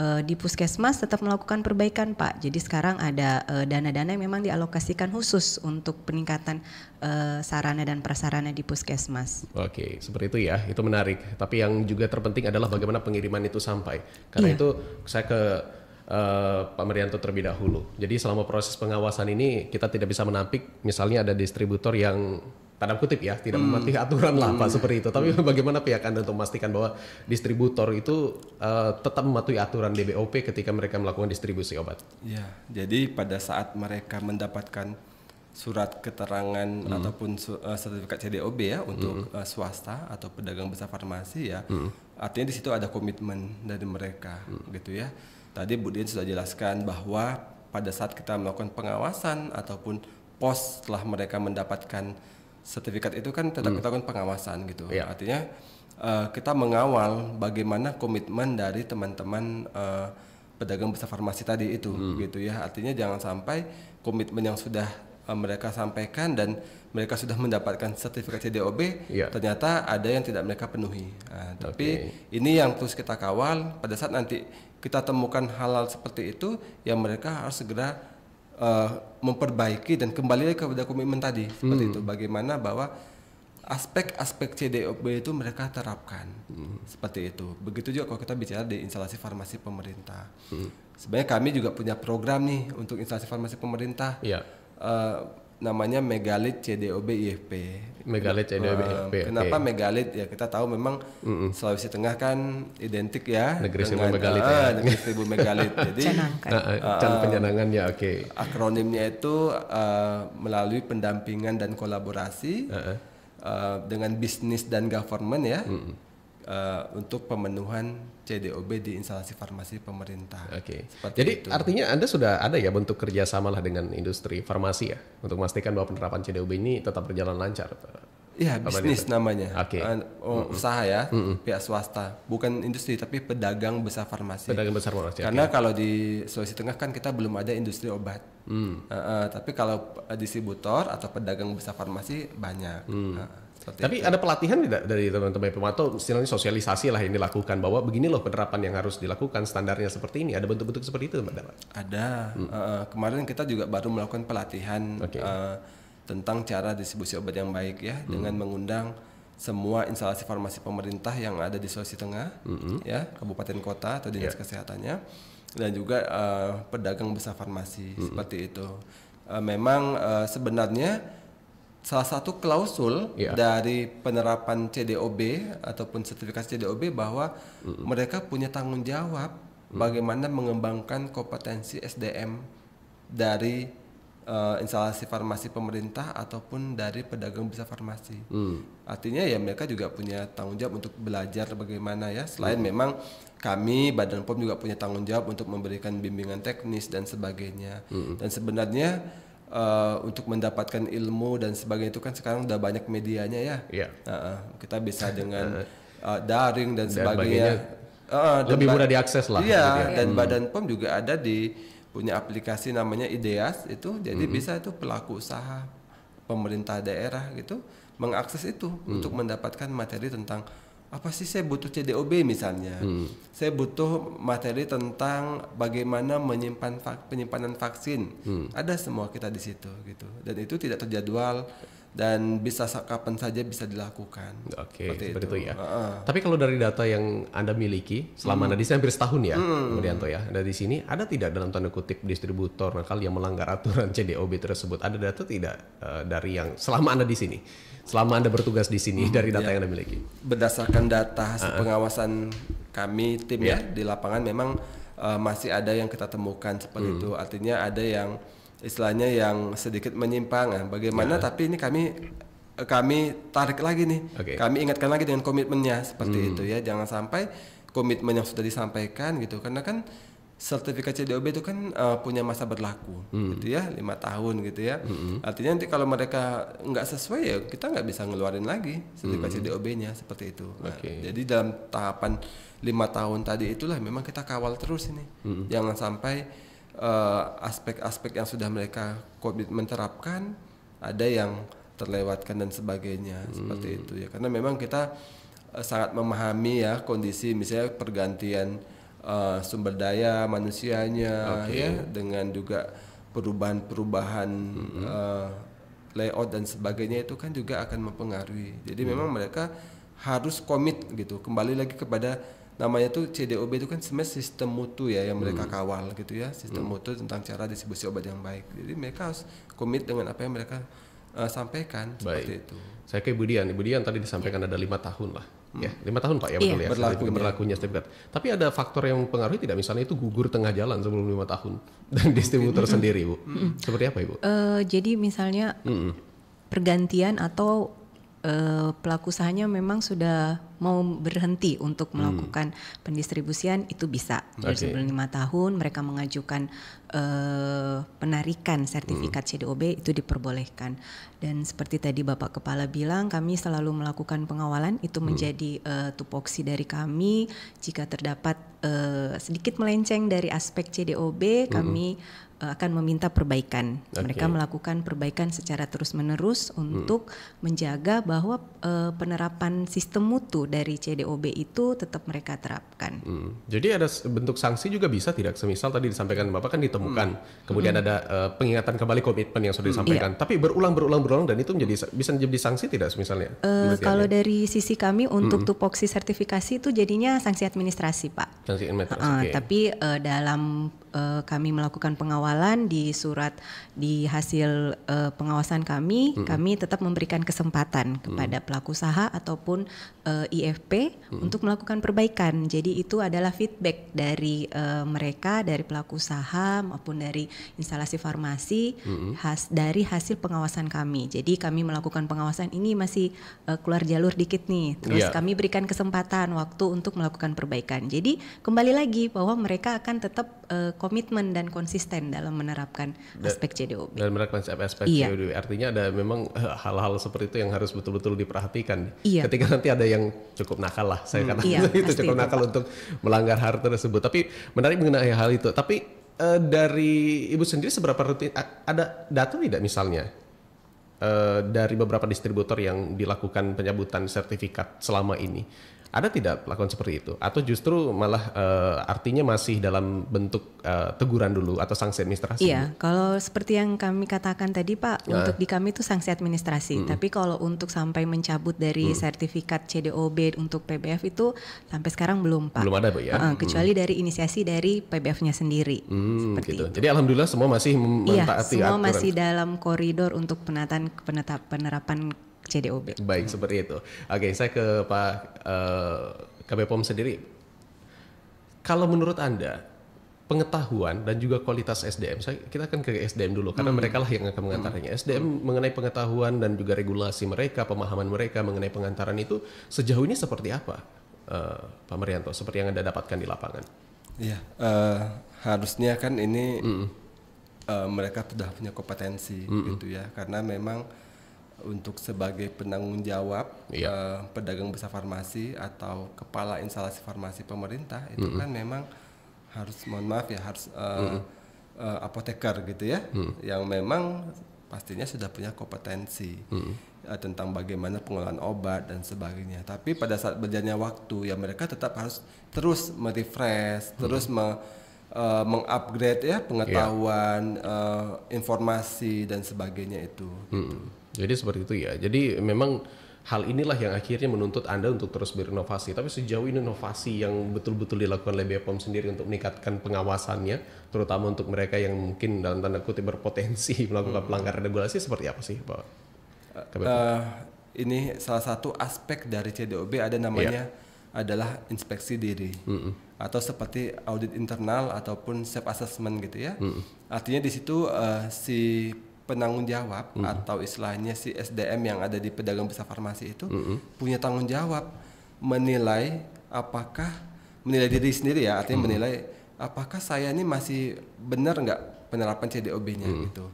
Speaker 2: uh, di puskesmas tetap melakukan perbaikan, Pak. Jadi sekarang ada eh, dana-dana yang memang dialokasikan khusus untuk peningkatan uh, sarana dan prasarana di puskesmas.
Speaker 1: Oke, seperti itu ya. Itu menarik. Tapi yang juga terpenting adalah bagaimana pengiriman itu sampai. Karena yeah. itu saya ke Eh, pak Merianto terlebih dahulu. Jadi selama proses pengawasan ini kita tidak bisa menampik misalnya ada distributor yang tanda kutip ya tidak hmm. mematuhi aturan lah pak hmm. seperti itu tapi hmm. bagaimana pihak anda untuk memastikan bahwa distributor itu uh, tetap mematuhi aturan
Speaker 3: DBOP ketika mereka melakukan distribusi obat ya jadi pada saat mereka mendapatkan surat keterangan hmm. ataupun su uh, sertifikat CDOB ya untuk hmm. uh, swasta atau pedagang besar farmasi ya hmm. artinya di situ ada komitmen dari mereka hmm. gitu ya Tadi Bu Dian sudah jelaskan bahwa pada saat kita melakukan pengawasan ataupun pos setelah mereka mendapatkan sertifikat itu kan tetap hmm. kita lakukan pengawasan gitu. Ya. Artinya uh, kita mengawal bagaimana komitmen dari teman-teman uh, pedagang besar farmasi tadi itu hmm. gitu ya. Artinya jangan sampai komitmen yang sudah eh, mereka sampaikan dan mereka sudah mendapatkan sertifikat CDOB ya. ternyata ada yang tidak mereka penuhi. Nah, tapi okay. ini yang terus kita kawal pada saat nanti kita temukan halal seperti itu, ya mereka harus segera uh, memperbaiki dan kembali lagi kepada komitmen tadi seperti hmm. itu. Bagaimana bahwa aspek-aspek CDOB itu mereka terapkan hmm. seperti itu. Begitu juga kalau kita bicara di instalasi farmasi pemerintah. Hmm. Sebenarnya kami juga punya program nih untuk instalasi farmasi pemerintah. Yeah. Iya. Uh, namanya megalit CDOB IFP. Megalit CDOB IFP. Kenapa okay. megalit ya kita tahu memang mm -mm. Sulawesi Tengah kan identik ya negeri seribu megalit ah, ya. Negeri seribu megalit. Jadi Canangkan. uh, ya oke. Okay. Akronimnya itu uh, melalui pendampingan dan kolaborasi uh -uh. Uh, dengan bisnis dan government ya. Mm -mm uh, untuk pemenuhan CDOB di instalasi farmasi pemerintah. Oke. Okay. Jadi itu.
Speaker 1: artinya Anda sudah ada ya bentuk kerjasama lah dengan industri farmasi ya untuk memastikan bahwa penerapan CDOB ini tetap berjalan lancar.
Speaker 3: Iya bisnis
Speaker 1: itu? namanya, okay. uh,
Speaker 3: oh, mm -mm. usaha ya, mm -mm. pihak swasta, bukan industri tapi pedagang besar farmasi. Pedagang besar farmasi. Karena okay. kalau di Sulawesi Tengah kan kita belum ada industri obat, mm. uh, uh, tapi kalau distributor atau pedagang besar farmasi banyak. Mm. Uh, seperti Tapi
Speaker 1: itu. ada pelatihan tidak dari teman-teman PPM atau istilahnya sosialisasi lah yang dilakukan bahwa begini loh penerapan yang harus dilakukan standarnya seperti
Speaker 3: ini. Ada bentuk-bentuk seperti itu, Pak? Ada. Hmm. Uh, kemarin kita juga baru melakukan pelatihan okay. uh, eh, tentang cara distribusi obat yang baik ya hmm. dengan mengundang semua instalasi farmasi pemerintah yang ada di Sulawesi Tengah, -hmm. ya kabupaten kota atau dinas yeah. kesehatannya, dan juga uh, pedagang besar farmasi -hmm. seperti itu. Uh, memang uh, sebenarnya salah satu klausul yeah. dari penerapan CDOB ataupun sertifikasi CDOB bahwa mm. mereka punya tanggung jawab mm. bagaimana mengembangkan kompetensi SDM dari uh, instalasi farmasi pemerintah ataupun dari pedagang bisa farmasi. Mm. Artinya ya mereka juga punya tanggung jawab untuk belajar bagaimana ya selain mm. memang kami Badan POM juga punya tanggung jawab untuk memberikan bimbingan teknis dan sebagainya. Mm. Dan sebenarnya Eh, untuk mendapatkan ilmu dan sebagainya itu kan sekarang udah banyak medianya ya. Yeah. Iya. Uh, uh, kita bisa dengan uh, daring dan, dan sebagainya. Uh, lebih mudah diakses lah. Iya. Gitu ya. Dan hmm. Badan POM juga ada di punya aplikasi namanya Ideas itu. Jadi hmm. bisa tuh pelaku usaha pemerintah daerah gitu mengakses itu hmm. untuk mendapatkan materi tentang apa sih saya butuh CDOB misalnya hmm. saya butuh materi tentang bagaimana menyimpan vak, penyimpanan vaksin hmm. ada semua kita di situ gitu dan itu tidak terjadwal dan bisa kapan saja bisa dilakukan. Oke, seperti, seperti itu. itu ya. Uh -uh.
Speaker 1: Tapi kalau dari data yang Anda miliki selama hmm. Anda di sini hampir setahun ya, hmm. ya, Anda di sini ada tidak dalam tanda kutip distributor nakal yang melanggar aturan CDOB tersebut? Ada data tidak uh, dari yang selama Anda di sini? selama Anda bertugas di sini hmm, dari data ya. yang Anda miliki?
Speaker 3: Berdasarkan data hasil uh -huh. Ah. pengawasan kami tim yeah. ya di lapangan memang uh, masih ada yang kita temukan seperti hmm. itu. Artinya ada yang istilahnya yang sedikit menyimpangan. Eh, bagaimana yeah. tapi ini kami eh, kami tarik lagi nih. Okay. Kami ingatkan lagi dengan komitmennya seperti hmm. itu ya. Jangan sampai komitmen yang sudah disampaikan gitu karena kan sertifikat CDOB itu kan uh, punya masa berlaku hmm. gitu ya lima tahun gitu ya hmm. artinya nanti kalau mereka nggak sesuai ya kita nggak bisa ngeluarin lagi sertifikat hmm. CDOB-nya seperti itu nah, jadi dalam tahapan lima tahun tadi itulah memang kita kawal terus ini hmm. jangan sampai eh, aspek-aspek uh, yang sudah mereka komitmen terapkan ada yang terlewatkan dan sebagainya hmm. seperti itu ya karena memang kita uh, sangat memahami ya kondisi misalnya pergantian uh, sumber daya manusianya okay. ya dengan juga perubahan-perubahan mm-hmm. uh, layout dan sebagainya itu kan juga akan mempengaruhi. Jadi mm-hmm. memang mereka harus komit gitu. Kembali lagi kepada namanya tuh CDOB itu kan semacam sistem mutu ya yang mereka hmm. kawal gitu ya sistem hmm. mutu tentang cara distribusi obat yang baik jadi mereka harus komit dengan apa yang mereka uh, sampaikan baik. seperti itu saya ke Ibu Dian Ibu Dian tadi disampaikan iya. ada lima tahun
Speaker 1: lah ya lima tahun pak ya iya, betul yeah. ya Berlaku, berlakunya ya. tapi ada faktor yang mempengaruhi tidak misalnya itu gugur tengah jalan sebelum lima tahun dan distributor mm sendiri bu seperti apa ibu
Speaker 2: uh, jadi misalnya pergantian atau Eh, pelaku usahanya memang sudah mau berhenti untuk hmm. melakukan hmm. pendistribusian itu bisa. Jadi okay. sebelum lima tahun mereka mengajukan uh, penarikan sertifikat hmm. CDOB itu diperbolehkan. Dan seperti tadi Bapak Kepala bilang kami selalu melakukan pengawalan itu hmm. menjadi uh, tupoksi dari kami jika terdapat uh, sedikit melenceng dari aspek CDOB hmm. kami Eh, akan meminta perbaikan. Okay. Mereka melakukan perbaikan secara terus-menerus untuk hmm. menjaga bahwa uh, penerapan sistem mutu dari CDOB itu tetap mereka terapkan.
Speaker 1: Hmm. Jadi ada bentuk sanksi juga bisa tidak? Semisal tadi disampaikan Bapak kan ditemukan, hmm. kemudian hmm. ada uh, eh, pengingatan kembali komitmen yang sudah hmm, disampaikan, hmm, iya. tapi berulang berulang berulang dan itu menjadi bisa menjadi sanksi tidak misalnya? Uh, kalau
Speaker 2: dari sisi kami untuk hmm. tupoksi sertifikasi itu jadinya sanksi administrasi, Pak. Sanksi administrasi. Uh, okay. Tapi uh, dalam uh, kami melakukan pengawasan pengawalan di surat di hasil uh, pengawasan kami, mm -hmm. kami tetap memberikan kesempatan kepada mm -hmm. pelaku usaha ataupun uh, eh, IFP mm -hmm. untuk melakukan perbaikan. Jadi itu adalah feedback dari uh, mereka, dari pelaku usaha maupun dari instalasi farmasi mm -hmm. has, dari hasil pengawasan kami. Jadi kami melakukan pengawasan ini masih uh, keluar jalur dikit nih. Terus yeah. kami berikan kesempatan waktu untuk melakukan perbaikan. Jadi kembali lagi bahwa mereka akan tetap uh, komitmen dan konsisten dalam menerapkan da aspek CDOB.
Speaker 1: Dalam menerapkan aspek iya. CDOB. Artinya ada memang eh, hal-hal seperti itu yang harus betul-betul diperhatikan. Iya. Ketika nanti ada yang cukup nakal lah, saya hmm, katakan iya, itu cukup itu, nakal Pak. untuk melanggar hal tersebut. Tapi menarik mengenai hal itu. Tapi uh, dari ibu sendiri seberapa rutin ada data tidak misalnya uh, dari beberapa distributor yang dilakukan pencabutan sertifikat selama ini? Ada tidak pelakon seperti itu? Atau justru malah uh, artinya masih dalam bentuk uh, teguran dulu atau sanksi administrasi? Iya,
Speaker 2: kalau seperti yang kami katakan tadi Pak, nah. untuk di kami itu sanksi administrasi. Hmm. Tapi kalau untuk sampai mencabut dari hmm. sertifikat CDOB untuk PBF itu sampai sekarang belum
Speaker 1: Pak. Belum ada pak ya? Uh, kecuali hmm.
Speaker 2: dari inisiasi dari PBF-nya sendiri.
Speaker 1: Hmm, seperti gitu. itu. Jadi Alhamdulillah semua masih iya, semua masih
Speaker 2: dalam koridor untuk penataan penerapan CDOB.
Speaker 1: Baik, seperti itu. Oke, saya ke Pak uh, eh, KBPOM sendiri. Kalau menurut Anda, pengetahuan dan juga kualitas SDM, saya, kita akan ke SDM dulu, karena hmm. mereka lah yang akan mengantarnya. Hmm. SDM hmm. mengenai pengetahuan dan juga regulasi mereka, pemahaman mereka mengenai pengantaran itu, sejauh ini
Speaker 3: seperti apa, uh, Pak Marianto, seperti yang Anda dapatkan di lapangan? Iya, uh, harusnya kan ini... hmm. Uh, mereka sudah punya kompetensi mm gitu ya karena memang untuk sebagai penanggung jawab yeah. Iya. uh, pedagang besar farmasi atau kepala instalasi farmasi pemerintah itu mm -hmm. kan memang harus mohon maaf ya harus uh, mm -hmm. uh, apoteker gitu ya mm -hmm. yang memang pastinya sudah punya kompetensi mm -hmm. uh, tentang bagaimana pengelolaan obat dan sebagainya tapi pada saat berjalannya waktu ya mereka tetap harus terus merefresh mm -hmm. terus me uh, mengupgrade ya iya. pengetahuan yeah. uh, informasi dan sebagainya itu mm -hmm. gitu. Jadi seperti itu ya. Jadi memang hal inilah yang akhirnya menuntut Anda untuk
Speaker 1: terus berinovasi. Tapi sejauh ini inovasi yang betul-betul dilakukan oleh BPOM sendiri untuk meningkatkan pengawasannya, terutama untuk mereka yang mungkin dalam tanda kutip berpotensi melakukan hmm. pelanggaran regulasi seperti apa sih, Pak? Uh,
Speaker 3: ini salah satu aspek dari CDOB ada namanya yeah. adalah inspeksi diri mm -mm. atau seperti audit internal ataupun self assessment gitu ya. Mm -mm. Artinya di situ uh, si penanggung jawab mm. atau istilahnya si SDM yang ada di pedagang besar farmasi itu mm. punya tanggung jawab menilai apakah menilai diri sendiri ya artinya mm. menilai apakah saya ini masih benar nggak penerapan CDOB-nya mm. gitu.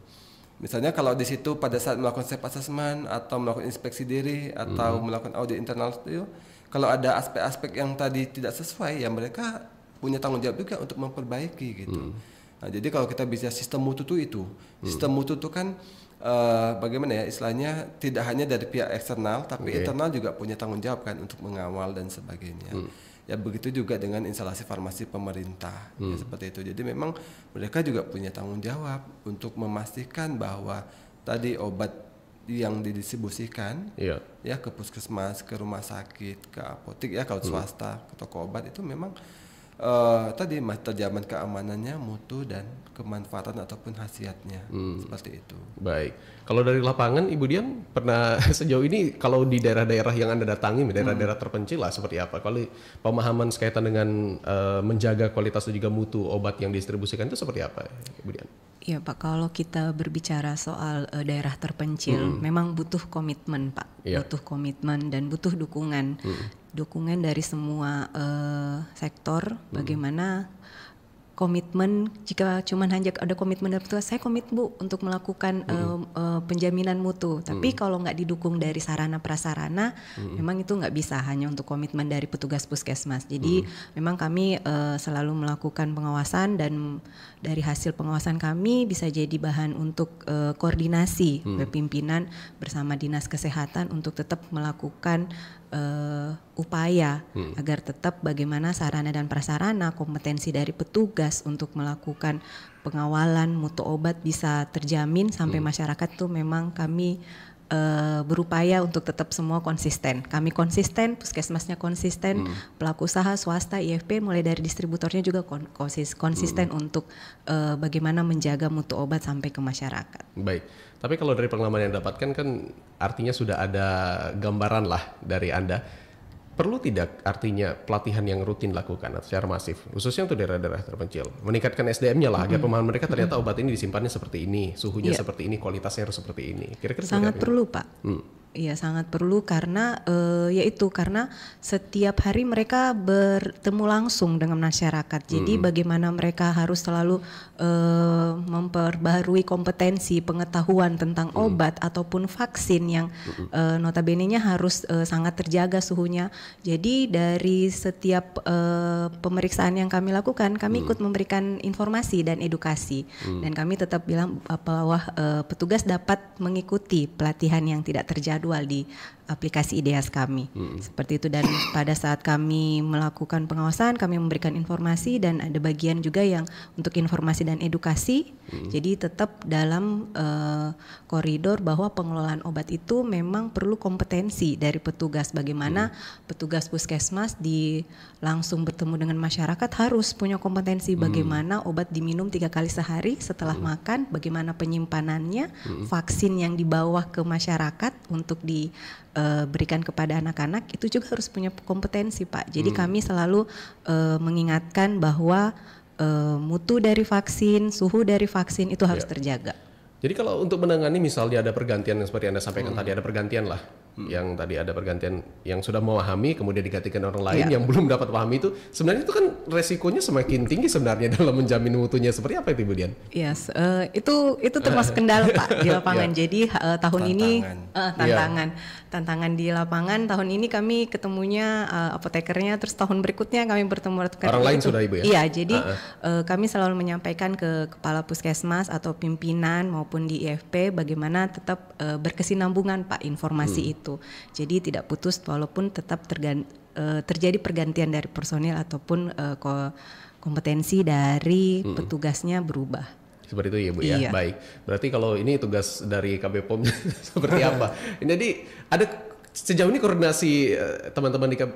Speaker 3: Misalnya kalau di situ pada saat melakukan self assessment atau melakukan inspeksi diri atau mm. melakukan audit internal itu kalau ada aspek-aspek yang tadi tidak sesuai ya mereka punya tanggung jawab juga untuk memperbaiki gitu. Mm Nah, jadi kalau kita bisa sistem mutu itu itu, hmm. sistem mutu itu kan uh, bagaimana ya istilahnya tidak hanya dari pihak eksternal tapi okay. internal juga punya tanggung jawab kan untuk mengawal dan sebagainya. Hmm. Ya begitu juga dengan instalasi farmasi pemerintah ya, hmm. ya, seperti itu. Jadi memang mereka juga punya tanggung jawab untuk memastikan bahwa tadi obat yang didistribusikan iya. ya ke puskesmas, ke rumah sakit, ke apotek ya kalau hmm. swasta, ke toko obat itu memang uh, tadi mas terjamin keamanannya mutu dan kemanfaatan ataupun khasiatnya hmm. seperti itu.
Speaker 1: Baik. Kalau dari lapangan Ibu Dian pernah sejauh ini kalau di daerah-daerah yang Anda datangi hmm. daerah-daerah hmm. terpencil lah seperti apa? Kalau pemahaman sekaitan dengan uh, menjaga kualitas dan juga mutu obat yang distribusikan itu seperti apa Ibu Dian?
Speaker 2: Ya Pak, kalau kita berbicara soal uh, daerah terpencil, hmm. memang butuh komitmen Pak, ya. butuh komitmen dan butuh dukungan, hmm. dukungan dari semua uh, sektor. Hmm. Bagaimana komitmen jika cuman hanya ada komitmen dari petugas saya komit bu untuk melakukan uh, uh, eh, penjaminan mutu tapi kalau nggak didukung dari sarana prasarana memang itu nggak bisa hanya untuk komitmen dari petugas puskesmas jadi memang kami uh, selalu melakukan pengawasan dan dari hasil pengawasan kami bisa jadi bahan untuk uh, koordinasi mm pimpinan bersama dinas kesehatan untuk tetap melakukan uh, upaya hmm. agar tetap bagaimana sarana dan prasarana kompetensi dari petugas untuk melakukan pengawalan mutu obat bisa terjamin sampai hmm. masyarakat tuh memang kami eh, berupaya untuk tetap semua konsisten. Kami konsisten, puskesmasnya konsisten, hmm. pelaku usaha swasta IFP mulai dari distributornya juga konsisten hmm. untuk uh, bagaimana menjaga mutu obat sampai ke masyarakat.
Speaker 1: Baik. Tapi kalau dari pengalaman yang dapatkan kan artinya sudah ada gambaran lah dari Anda. Perlu tidak artinya pelatihan yang rutin lakukan secara masif, khususnya untuk daerah-daerah terpencil, meningkatkan SDM-nya lah agar mm pemahaman mereka ternyata obat ini disimpannya seperti ini, suhunya yeah. seperti ini, kualitasnya harus seperti ini. Kira-kira sangat perlu pak. Hmm.
Speaker 2: Iya sangat perlu karena e, eh, yaitu karena setiap hari mereka bertemu langsung dengan masyarakat. Jadi -hmm. bagaimana mereka harus selalu Eh, memperbarui kompetensi pengetahuan tentang hmm. obat ataupun vaksin yang hmm. uh, notabene-nya harus uh, sangat terjaga suhunya. Jadi dari setiap uh, pemeriksaan yang kami lakukan, kami hmm. ikut memberikan informasi dan edukasi hmm. dan kami tetap bilang bahwa uh, petugas dapat mengikuti pelatihan yang tidak terjadwal di aplikasi IDEAS kami. Hmm. Seperti itu dan pada saat kami melakukan pengawasan kami memberikan informasi dan ada bagian juga yang untuk informasi dan edukasi. Hmm. Jadi tetap dalam uh, koridor bahwa pengelolaan obat itu memang perlu kompetensi dari petugas bagaimana hmm. petugas puskesmas di langsung bertemu dengan masyarakat harus punya kompetensi bagaimana hmm. obat diminum tiga kali sehari setelah hmm. makan, bagaimana penyimpanannya, hmm. vaksin yang dibawa ke masyarakat untuk di Eh, berikan kepada anak-anak itu juga harus punya kompetensi Pak. Jadi hmm. kami selalu uh, mengingatkan bahwa uh, mutu dari vaksin, suhu dari vaksin itu harus ya. terjaga.
Speaker 1: Jadi kalau untuk menangani misalnya ada pergantian yang seperti Anda sampaikan hmm. tadi ada pergantian lah hmm. yang tadi ada pergantian yang sudah memahami kemudian digantikan orang lain ya. yang belum dapat pahami itu sebenarnya itu kan resikonya semakin tinggi sebenarnya dalam menjamin mutunya seperti apa itu Bu Dian?
Speaker 2: Yes, uh, itu itu termasuk kendala Pak di lapangan. ya. Jadi uh, tahun tantangan. ini uh, tantangan. Ya tantangan di lapangan tahun ini kami ketemunya uh, apotekernya terus tahun berikutnya kami bertemu apoteker orang lain sudah ibu ya iya jadi uh -uh. Uh, kami selalu menyampaikan ke kepala puskesmas atau pimpinan maupun di IFP bagaimana tetap uh, berkesinambungan pak informasi hmm. itu jadi tidak putus walaupun tetap tergan, uh, terjadi pergantian dari personil ataupun uh, kompetensi dari hmm. petugasnya berubah
Speaker 1: seperti itu ya Bu ya. Iya. Baik. Berarti kalau ini tugas dari KB POM seperti apa? Jadi ada sejauh ini koordinasi eh, teman-teman di uh,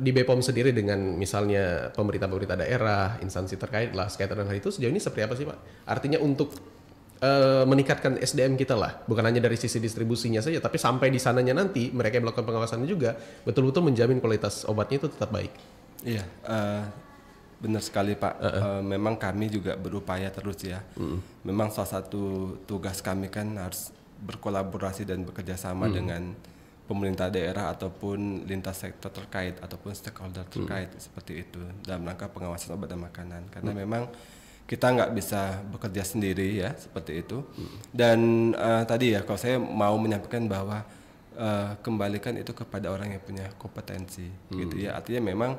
Speaker 1: di BPOM sendiri dengan misalnya pemerintah-pemerintah daerah, instansi terkait lah sekaitan hal itu sejauh ini seperti apa sih Pak? Artinya untuk uh, meningkatkan SDM kita lah, bukan hanya dari sisi distribusinya saja, tapi sampai di sananya nanti mereka yang melakukan pengawasannya juga betul-betul menjamin
Speaker 3: kualitas obatnya itu tetap baik. Iya, uh, Benar sekali Pak. Uh -uh. memang kami juga berupaya terus ya. Uh -uh. Memang salah satu tugas kami kan harus berkolaborasi dan bekerjasama uh mm. -uh. dengan pemerintah daerah ataupun lintas sektor terkait ataupun stakeholder mm. terkait uh -uh. seperti itu dalam rangka pengawasan obat dan makanan. Karena uh -uh. memang kita nggak bisa bekerja sendiri ya seperti itu. Uh. Dan uh, tadi ya kalau saya mau menyampaikan bahwa uh, kembalikan itu kepada orang yang punya kompetensi -uh. gitu ya. Artinya memang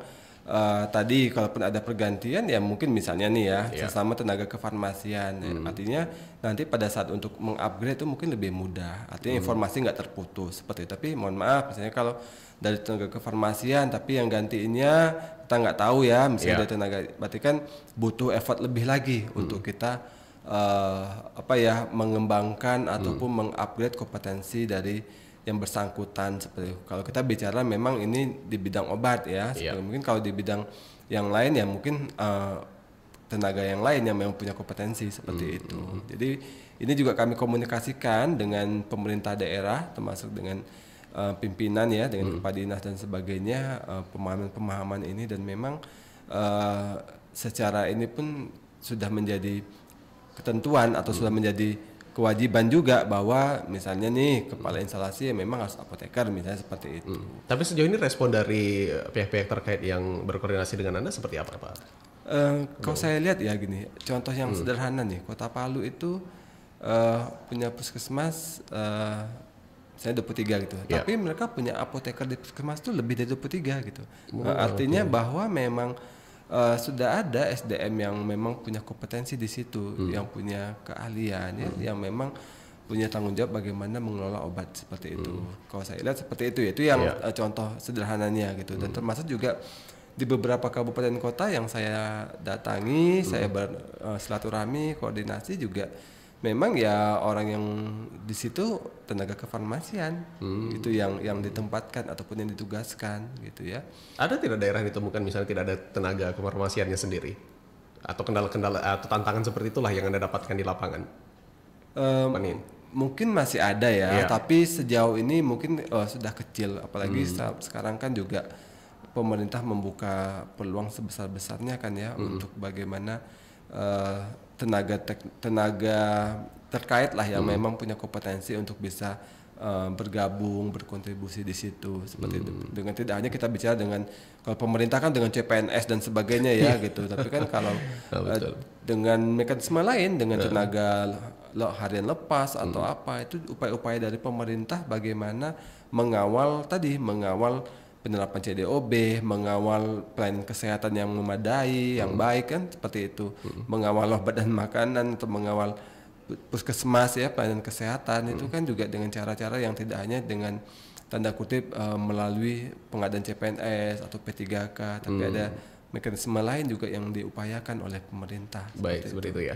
Speaker 3: uh, tadi kalaupun ada pergantian ya mungkin misalnya nih ya yeah. sesama tenaga kefarmasian mm. artinya nanti pada saat untuk mengupgrade itu mungkin lebih mudah artinya mm. informasi nggak terputus seperti itu. tapi mohon maaf misalnya kalau dari tenaga kefarmasian tapi yang gantiinnya kita nggak tahu ya misalnya yeah. dari tenaga berarti kan butuh effort lebih lagi mm. untuk kita uh, apa ya mengembangkan ataupun hmm. mengupgrade kompetensi dari yang bersangkutan seperti itu. kalau kita bicara memang ini di bidang obat ya yeah. Iya. mungkin kalau di bidang yang lain ya mungkin uh, tenaga yang lain yang memang punya kompetensi seperti mm, itu hmm. jadi ini juga kami komunikasikan dengan pemerintah daerah termasuk dengan uh, pimpinan ya dengan mm. dinas dan sebagainya eh, pemahaman-pemahaman uh, ini dan memang uh, secara ini pun sudah menjadi ketentuan atau hmm. sudah menjadi kewajiban juga bahwa misalnya nih kepala instalasi ya memang harus apoteker misalnya seperti itu. Hmm. Tapi sejauh ini respon dari pihak-pihak terkait yang berkoordinasi dengan anda seperti apa pak? Uh, kalau saya lihat ya gini, contoh yang hmm. sederhana nih, Kota Palu itu uh, punya puskesmas uh, saya 23 gitu. Yeah. Tapi mereka punya apoteker di puskesmas itu lebih dari 23 gitu. Oh, uh, artinya okay. bahwa memang uh, sudah ada SDM yang memang punya kompetensi di situ, hmm. yang punya keahlian, ya, hmm. yang memang punya tanggung jawab bagaimana mengelola obat seperti itu. Hmm. Kalau saya lihat seperti itu, ya. itu yang yeah. Iya. uh, contoh sederhananya gitu. Hmm. Dan termasuk juga di beberapa kabupaten kota yang saya datangi, hmm. saya ber, uh, silaturahmi, koordinasi juga memang ya orang yang di situ tenaga kefarmasian hmm. itu yang yang ditempatkan ataupun yang ditugaskan gitu ya. Ada tidak daerah yang ditemukan misalnya tidak ada tenaga kefarmasiannya sendiri atau kendala-kendala atau tantangan seperti itulah yang anda dapatkan di lapangan? Um, Mungkin masih ada ya, yeah. tapi sejauh ini mungkin oh, sudah kecil apalagi hmm. sekarang kan juga pemerintah membuka peluang sebesar-besarnya kan ya hmm. untuk bagaimana eh, tenaga tek, tenaga terkait lah yang hmm. memang punya kompetensi untuk bisa uh, bergabung berkontribusi di situ seperti hmm. itu dengan tidak hanya kita bicara dengan kalau pemerintah kan dengan CPNS dan sebagainya ya gitu tapi kan kalau uh, dengan mekanisme lain dengan ya. tenaga lo, harian lepas atau hmm. apa itu upaya-upaya dari pemerintah bagaimana mengawal tadi mengawal penerapan CDOB, mengawal plan kesehatan yang memadai, hmm. yang baik kan seperti itu, hmm. mengawal obat dan makanan atau mengawal puskesmas ya pelayanan kesehatan hmm. itu kan juga dengan cara-cara yang tidak hanya dengan tanda kutip uh, melalui pengadaan CPNS atau P3K, tapi hmm. ada mekanisme lain juga yang diupayakan oleh pemerintah.
Speaker 1: Baik seperti itu. itu ya.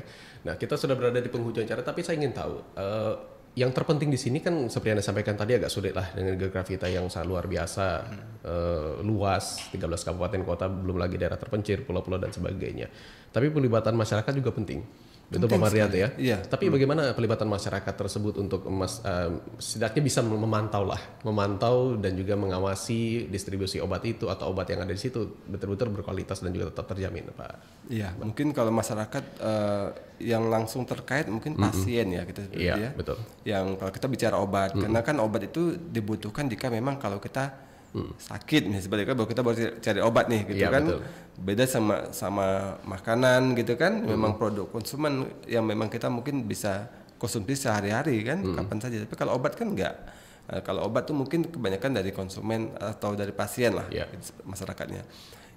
Speaker 1: Nah kita sudah berada di penghujung acara, tapi saya ingin tahu. Uh, yang terpenting di sini kan seperti anda sampaikan tadi agak sulit lah dengan geografi kita yang sangat luar biasa hmm. eh, luas 13 kabupaten kota belum lagi daerah terpencil pulau-pulau dan sebagainya tapi pelibatan masyarakat juga penting
Speaker 2: itu Pak Mardianto ya. Iya.
Speaker 1: Tapi hmm. bagaimana pelibatan masyarakat tersebut untuk mas, uh, eh, setidaknya bisa memantau lah, memantau dan juga mengawasi distribusi obat itu atau obat yang ada di situ betul-betul berkualitas dan juga tetap terjamin, Pak.
Speaker 3: Iya, Pak. mungkin kalau masyarakat uh, yang langsung terkait mungkin pasien mm -hmm. ya kita iya, ya. betul. Yang kalau kita bicara obat, mm -hmm. karena kan obat itu dibutuhkan jika memang kalau kita sakit nih seperti itu kan, kita baru cari obat nih gitu ya, kan betul. beda sama sama makanan gitu kan hmm. memang produk konsumen yang memang kita mungkin bisa konsumsi sehari-hari kan hmm. kapan saja tapi kalau obat kan enggak nah, eh, kalau obat tuh mungkin kebanyakan dari konsumen atau dari pasien lah ya. masyarakatnya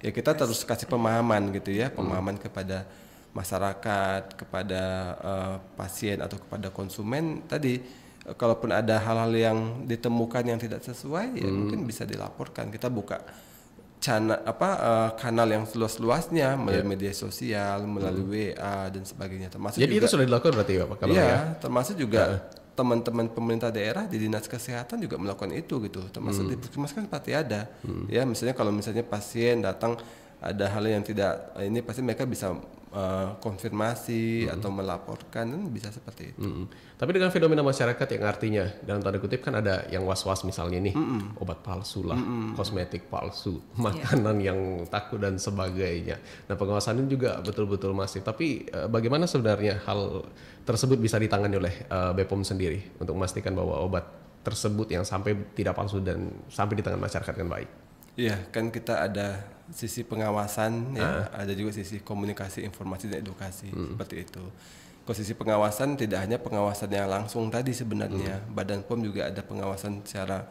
Speaker 3: ya kita terus kasih pemahaman gitu ya pemahaman hmm. kepada masyarakat kepada uh, pasien atau kepada konsumen tadi kalaupun ada hal-hal yang ditemukan yang tidak sesuai ya hmm. mungkin bisa dilaporkan kita buka cana apa uh, kanal yang seluas luasnya ya. melalui yeah. media sosial melalui hmm. WA dan sebagainya termasuk jadi juga, itu sudah dilakukan berarti ya pak kalau iya, ya termasuk juga teman-teman pemerintah daerah di dinas kesehatan juga melakukan itu gitu termasuk hmm. di puskesmas kan pasti ada hmm. ya misalnya kalau misalnya pasien datang ada hal yang tidak ini pasti mereka bisa Eh, konfirmasi mm -hmm. atau melaporkan kan bisa seperti itu. Mm -hmm. Tapi dengan fenomena masyarakat yang
Speaker 1: artinya dalam tanda kutip kan ada yang was-was misalnya nih mm -hmm. obat palsu lah, mm -hmm. kosmetik palsu, iya. makanan yeah. yang takut dan sebagainya. Nah pengawasannya juga betul-betul masih. Tapi uh, bagaimana sebenarnya hal tersebut bisa ditangani oleh uh, eh, BPOM sendiri untuk memastikan bahwa obat tersebut yang sampai tidak palsu dan sampai di tangan masyarakat dengan baik.
Speaker 3: Iya, kan kita ada sisi pengawasan ya, ah. ada juga sisi komunikasi, informasi dan edukasi hmm. seperti itu. Kalau sisi pengawasan tidak hanya pengawasan yang langsung tadi sebenarnya, hmm. Badan POM juga ada pengawasan secara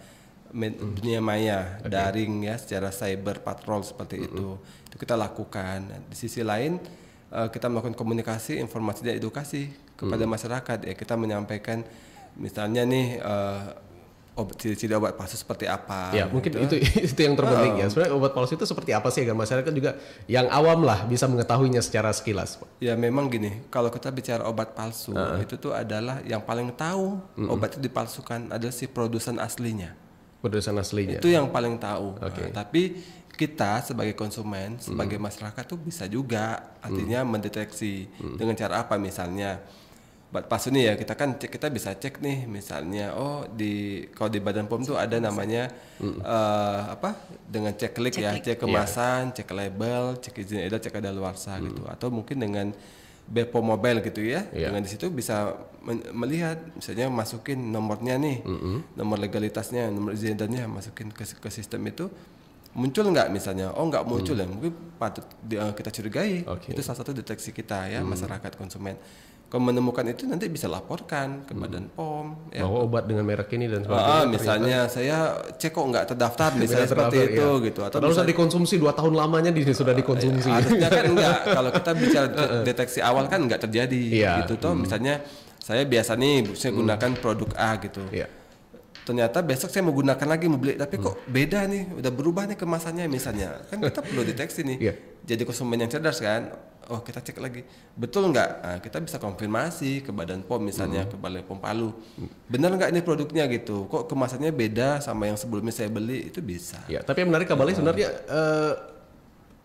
Speaker 3: hmm. dunia maya, okay. daring ya, secara cyber patrol seperti hmm. itu. Itu kita lakukan. Nah, di sisi lain uh, kita melakukan komunikasi, informasi dan edukasi kepada hmm. masyarakat ya. Kita menyampaikan misalnya nih uh, obat tidak obat palsu seperti apa. Ya, gitu. mungkin itu itu yang terpenting oh. ya.
Speaker 1: Sebenarnya obat palsu itu seperti apa sih agar masyarakat juga yang awam lah bisa mengetahuinya secara sekilas. Ya,
Speaker 3: memang gini, kalau kita bicara obat palsu, uh. itu tuh adalah yang paling tahu uh -huh. obat itu dipalsukan adalah si produsen aslinya. Produsen aslinya. Itu yang paling tahu. Okay. Nah, tapi kita sebagai konsumen, sebagai -huh. masyarakat tuh bisa juga mm. artinya -huh. mendeteksi -huh. Mm. dengan cara apa misalnya buat pas nih ya kita kan kita bisa cek nih misalnya oh di kalau di Badan POM tuh ada namanya uh, apa dengan cek klik ya cek iya. kemasan, yeah. cek label, cek izin edar, cek ada kadaluarsa mm. gitu atau mungkin dengan Bepo Mobile gitu ya. Yeah. Dengan disitu situ bisa melihat misalnya masukin nomornya nih, -hmm. nomor legalitasnya, nomor izin edarnya masukin ke, ke sistem itu muncul nggak misalnya oh nggak muncul hmm. ya mungkin patut uh, kita curigai okay. itu salah satu deteksi kita ya hmm. masyarakat konsumen kalau menemukan itu nanti bisa laporkan ke hmm. Badan POM ya. bahwa obat dengan merek ini dan sebagainya ah, misalnya ternyata. saya cek kok nggak terdaftar misalnya seperti itu ya. gitu atau sudah bisa
Speaker 1: dikonsumsi dua tahun lamanya di, sudah ah, dikonsumsi ya, artinya kan
Speaker 3: enggak kalau kita bicara deteksi awal kan nggak terjadi yeah. gitu toh hmm. misalnya saya biasa nih saya hmm. gunakan hmm. produk A gitu yeah ternyata besok saya mau gunakan lagi mau beli tapi kok hmm. beda nih udah berubah nih kemasannya misalnya kan kita perlu deteksi nih yeah. jadi konsumen yang cerdas kan oh kita cek lagi betul nggak nah, kita bisa konfirmasi ke badan pom misalnya hmm. ke balai pom palu hmm. benar nggak ini produknya gitu kok kemasannya beda sama yang sebelumnya saya beli itu bisa ya tapi yang menarik kembali hmm. Ah. sebenarnya
Speaker 1: uh,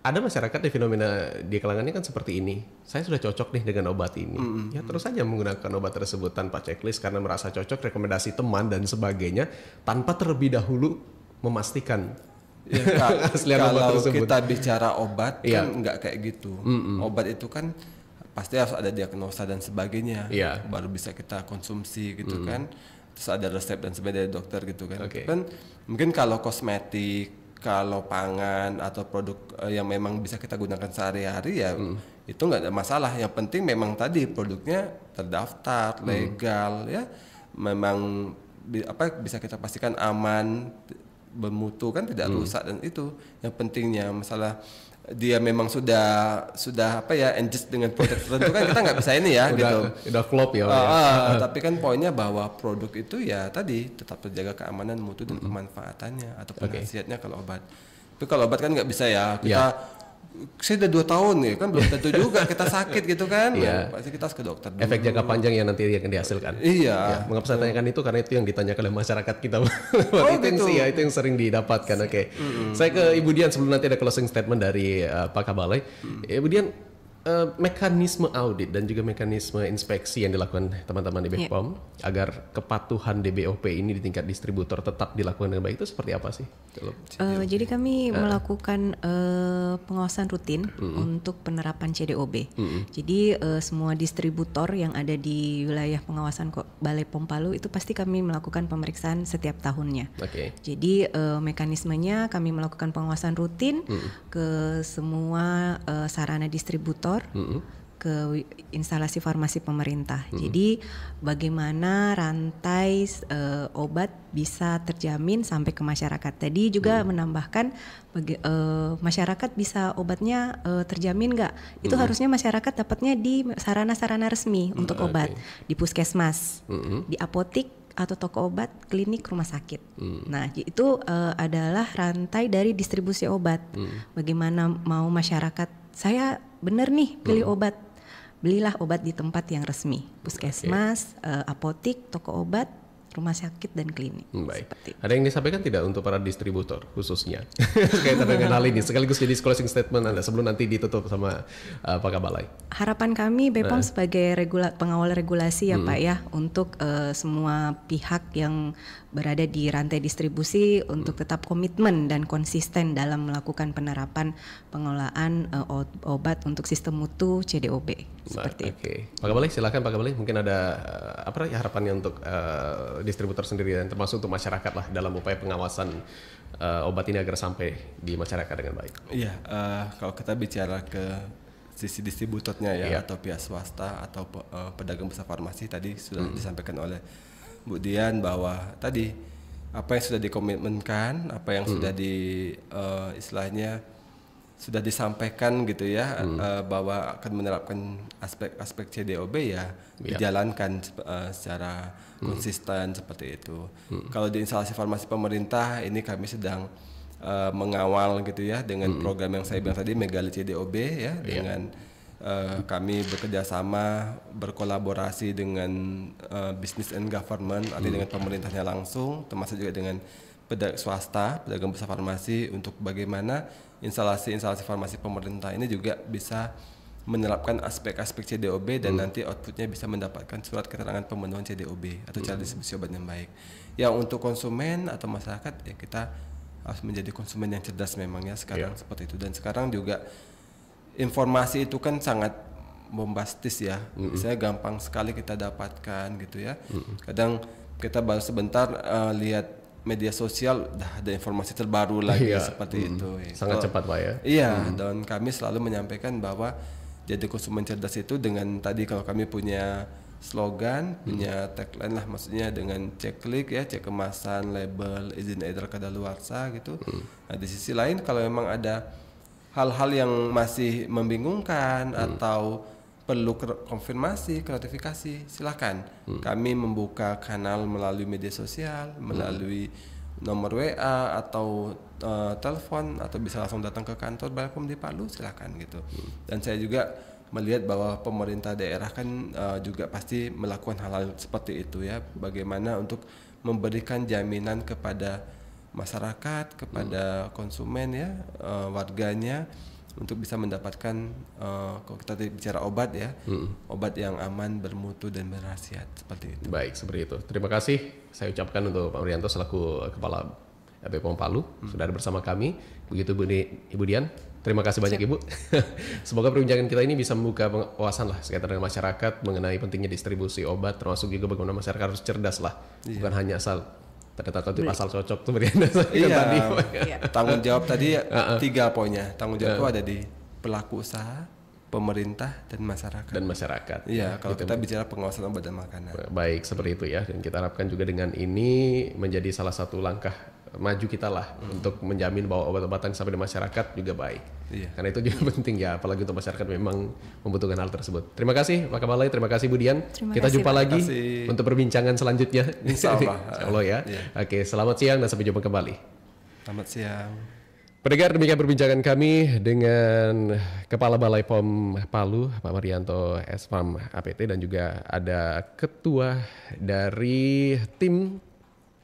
Speaker 1: ada masyarakat di fenomena di kalangannya kan seperti ini. Saya sudah cocok nih dengan obat ini. Mm -hmm. Ya terus saja menggunakan obat tersebut tanpa checklist karena merasa cocok, rekomendasi teman dan sebagainya tanpa terlebih dahulu memastikan ya, kalau tersebut. kita bicara obat ya. kan iya.
Speaker 3: nggak kayak gitu. Mm -hmm. Obat itu kan pasti harus ada diagnosa dan sebagainya ya. baru bisa kita konsumsi gitu mm. kan terus ada resep dan sebagainya dari dokter gitu kan okay. kan mungkin kalau kosmetik kalau pangan atau produk eh, yang memang bisa kita gunakan sehari-hari ya hmm. itu nggak ada masalah yang penting memang tadi produknya terdaftar hmm. legal hmm. ya memang bi apa bisa kita pastikan aman bermutu kan tidak hmm. rusak dan itu yang pentingnya masalah dia memang sudah sudah apa ya adjust dengan produk tertentu kan kita nggak bisa ini ya udah, gitu udah klop ya, uh, ya. Uh, tapi kan poinnya bahwa produk itu ya tadi tetap terjaga keamanan mutu dan mm -hmm. pemanfaatannya atau khasiatnya okay. kalau obat tapi kalau obat kan nggak bisa ya iya. kita yeah saya udah dua tahun ya kan belum tentu juga kita sakit gitu kan iya. pasti kita harus ke dokter dulu. efek jangka
Speaker 1: panjang yang nanti akan dihasilkan iya ya, mengapa saya tanyakan itu karena itu yang ditanyakan oleh masyarakat kita oh, itu gitu. sih ya itu yang sering didapatkan oke okay. mm -hmm. saya ke Ibu Dian sebelum nanti ada closing statement dari uh, Pak Kabalai mm Ibu Dian Eh, mekanisme audit dan juga mekanisme inspeksi yang dilakukan teman-teman di iya. BPOM yeah. agar kepatuhan DBOP ini di tingkat distributor tetap dilakukan dengan baik itu seperti apa sih?
Speaker 2: uh, jadi kami uh. melakukan uh, pengawasan rutin mm -hmm. untuk penerapan CDOB. Mm -hmm. Jadi uh, semua distributor yang ada di wilayah pengawasan Balai POM Palu itu pasti kami melakukan pemeriksaan setiap tahunnya. Okay. Jadi uh, mekanismenya kami melakukan pengawasan rutin mm -hmm. ke semua uh, sarana distributor kantor mm -hmm. ke instalasi farmasi pemerintah. Mm -hmm. Jadi bagaimana rantai uh, obat bisa terjamin sampai ke masyarakat. Tadi juga mm -hmm. menambahkan baga uh, eh, masyarakat bisa obatnya uh, terjamin nggak? Itu mm -hmm. harusnya masyarakat dapatnya di sarana-sarana resmi mm -hmm. untuk obat okay. di puskesmas, mm -hmm. di apotik atau toko obat, klinik, rumah sakit. Hmm. Nah, itu uh, adalah rantai dari distribusi obat. Hmm. Bagaimana mau masyarakat saya benar nih pilih hmm. obat belilah obat di tempat yang resmi puskesmas okay. uh, eh, apotik toko obat rumah sakit dan klinik. Hmm, baik.
Speaker 1: Seperti Ada yang disampaikan tidak untuk para distributor khususnya kaitan dengan hal ini sekaligus jadi closing statement Anda sebelum nanti ditutup sama uh, Pak Kabalai.
Speaker 2: Harapan kami BPOM nah. sebagai regula pengawal regulasi ya hmm. Pak ya untuk uh, semua pihak yang berada di rantai distribusi untuk hmm. tetap komitmen dan konsisten dalam melakukan penerapan pengelolaan uh, obat untuk sistem mutu CDOB nah, seperti okay.
Speaker 1: Pak Kabali silakan Pak Kabali mungkin ada uh, apa ya harapannya untuk uh, distributor sendiri dan termasuk untuk masyarakat lah dalam upaya pengawasan uh, obat ini agar sampai di masyarakat dengan baik.
Speaker 3: Iya, uh, kalau kita bicara ke sisi distributornya ya iya. atau pihak swasta atau uh, pedagang besar farmasi tadi sudah hmm. disampaikan oleh Bu Dian bahwa tadi apa yang sudah dikomitmenkan, apa yang hmm. sudah di uh, istilahnya sudah disampaikan gitu ya hmm. uh, bahwa akan menerapkan aspek-aspek CDOB ya, ya dijalankan uh, secara hmm. konsisten seperti itu. Hmm. Kalau di instalasi farmasi pemerintah ini kami sedang uh, mengawal gitu ya dengan hmm. program yang saya bilang tadi Megali CDOB ya yeah. dengan Eh, kami bekerja sama berkolaborasi dengan uh, business and government hmm. artinya dengan pemerintahnya langsung termasuk juga dengan pedagang swasta pedagang besar farmasi untuk bagaimana instalasi-instalasi farmasi pemerintah ini juga bisa menerapkan aspek-aspek CDOB dan hmm. nanti outputnya bisa mendapatkan surat keterangan pemenuhan CDOB atau hmm. cara distribusi obat yang baik. yang untuk konsumen atau masyarakat ya kita harus menjadi konsumen yang cerdas memang ya sekarang yeah. seperti itu dan sekarang juga informasi itu kan sangat bombastis ya. Mm -hmm. Saya gampang sekali kita dapatkan gitu ya. Mm -hmm. Kadang kita baru sebentar uh, lihat media sosial dah ada informasi terbaru lagi yeah. seperti mm, itu. Sangat so, gitu. cepat pak ya. Iya mm. dan kami selalu menyampaikan bahwa jadi konsumen cerdas itu dengan tadi kalau kami punya slogan, mm. punya tagline lah maksudnya dengan cek klik ya, cek kemasan, label, izin edar kadaluarsa gitu. Mm. Nah di sisi lain kalau memang ada hal-hal yang masih membingungkan hmm. atau perlu konfirmasi, klarifikasi, silakan. Hmm. Kami membuka kanal melalui media sosial, hmm. melalui hmm. nomor WA atau uh, telepon atau bisa langsung datang ke kantor Balkom di Palu, silakan gitu. Hmm. Dan saya juga melihat bahwa pemerintah daerah kan uh, juga pasti melakukan hal-hal seperti itu ya, bagaimana untuk memberikan jaminan kepada masyarakat kepada hmm. konsumen ya uh, warganya untuk bisa mendapatkan uh, kalau kita bicara obat ya hmm. obat yang aman bermutu dan berhasiat seperti itu. Baik seperti itu. Terima kasih saya
Speaker 1: ucapkan untuk Pak Rianto selaku eh, kepala BPOM Palu hmm. sudah bersama kami begitu Bu Ibu Dian. Terima kasih banyak Ibu. Semoga perbincangan kita ini bisa membuka wawasan lah sekitar dengan masyarakat mengenai pentingnya distribusi obat termasuk juga bagaimana masyarakat harus cerdas lah iya. bukan hanya
Speaker 3: asal ternyata tadi pasal cocok tuh berianda iya, kan tadi. Iya. Tanggung jawab tadi ya, tiga poinnya. Tanggung jawab itu ada di pelaku usaha, pemerintah dan masyarakat. Dan masyarakat. Iya, kalau gitu. kita bicara pengawasan obat dan makanan.
Speaker 1: Baik, seperti itu ya. Dan kita harapkan juga dengan ini menjadi salah satu langkah maju kita lah hmm. untuk menjamin bahwa obat-obatan sampai di masyarakat juga baik. Iya. Karena itu juga penting ya, apalagi untuk masyarakat memang membutuhkan hal tersebut. Terima kasih Pak Kabalai, terima kasih Bu Dian. Terima kita kasih, jumpa lagi kasih. untuk perbincangan selanjutnya. Insya Allah. Insya Allah ya. Yeah. Oke, selamat siang dan sampai jumpa kembali.
Speaker 3: Selamat siang.
Speaker 1: Pendengar demikian perbincangan kami dengan Kepala Balai POM Palu, Pak Marianto Espam APT dan juga ada Ketua dari tim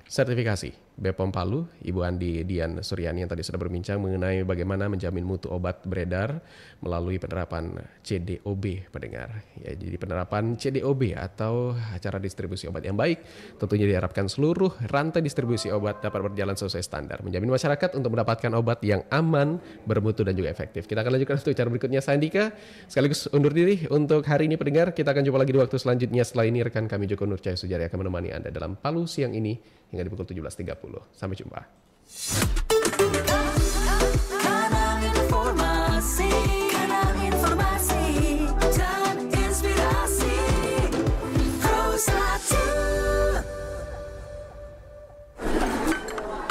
Speaker 1: sertifikasi Bepom Palu, Ibu Andi Dian Suryani yang tadi sudah berbincang mengenai bagaimana menjamin mutu obat beredar melalui penerapan CDOB pendengar. Ya, jadi penerapan CDOB atau cara distribusi obat yang baik tentunya diharapkan seluruh rantai distribusi obat dapat berjalan sesuai standar, menjamin masyarakat untuk mendapatkan obat yang aman, bermutu dan juga efektif. Kita akan lanjutkan untuk cara berikutnya Sandika sekaligus undur diri untuk hari ini pendengar. Kita akan jumpa lagi di waktu selanjutnya. Setelah ini rekan kami Joko Nurcaya Sujari akan menemani Anda dalam Palu siang ini hingga di pukul 17.30. Sampai jumpa.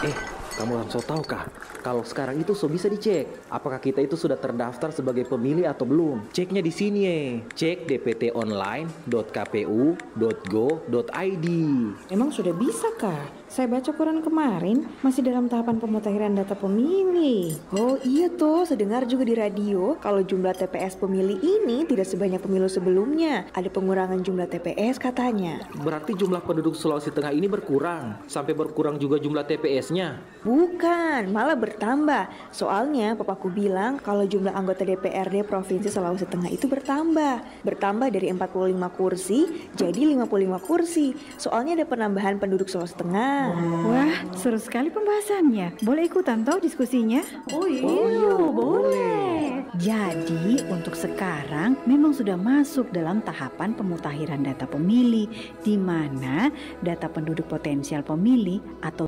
Speaker 1: Eh, kamu langsung tahu kah? Kalau sekarang itu so bisa dicek apakah kita itu sudah terdaftar sebagai pemilih atau belum. Ceknya di sini ya. Cek dptonline.kpu.go.id.
Speaker 2: Emang sudah bisa kah? Saya baca Quran kemarin masih dalam tahapan pemutakhiran data pemilih. Oh iya tuh, sedengar juga di radio kalau jumlah TPS pemilih ini tidak sebanyak pemilu sebelumnya. Ada pengurangan jumlah TPS katanya.
Speaker 1: Berarti jumlah penduduk Sulawesi Tengah ini berkurang, sampai berkurang juga jumlah TPS-nya?
Speaker 2: Bukan, malah bertambah. Soalnya papaku bilang kalau jumlah anggota DPRD Provinsi Sulawesi Tengah itu bertambah. Bertambah dari 45 kursi jadi 55 kursi. Soalnya ada penambahan penduduk Sulawesi Tengah Wah, seru sekali pembahasannya. Boleh ikutan tahu diskusinya? Oh iya, oh, iya boleh. Jadi untuk sekarang memang sudah masuk dalam tahapan pemutahiran data pemilih di mana data penduduk potensial pemilih atau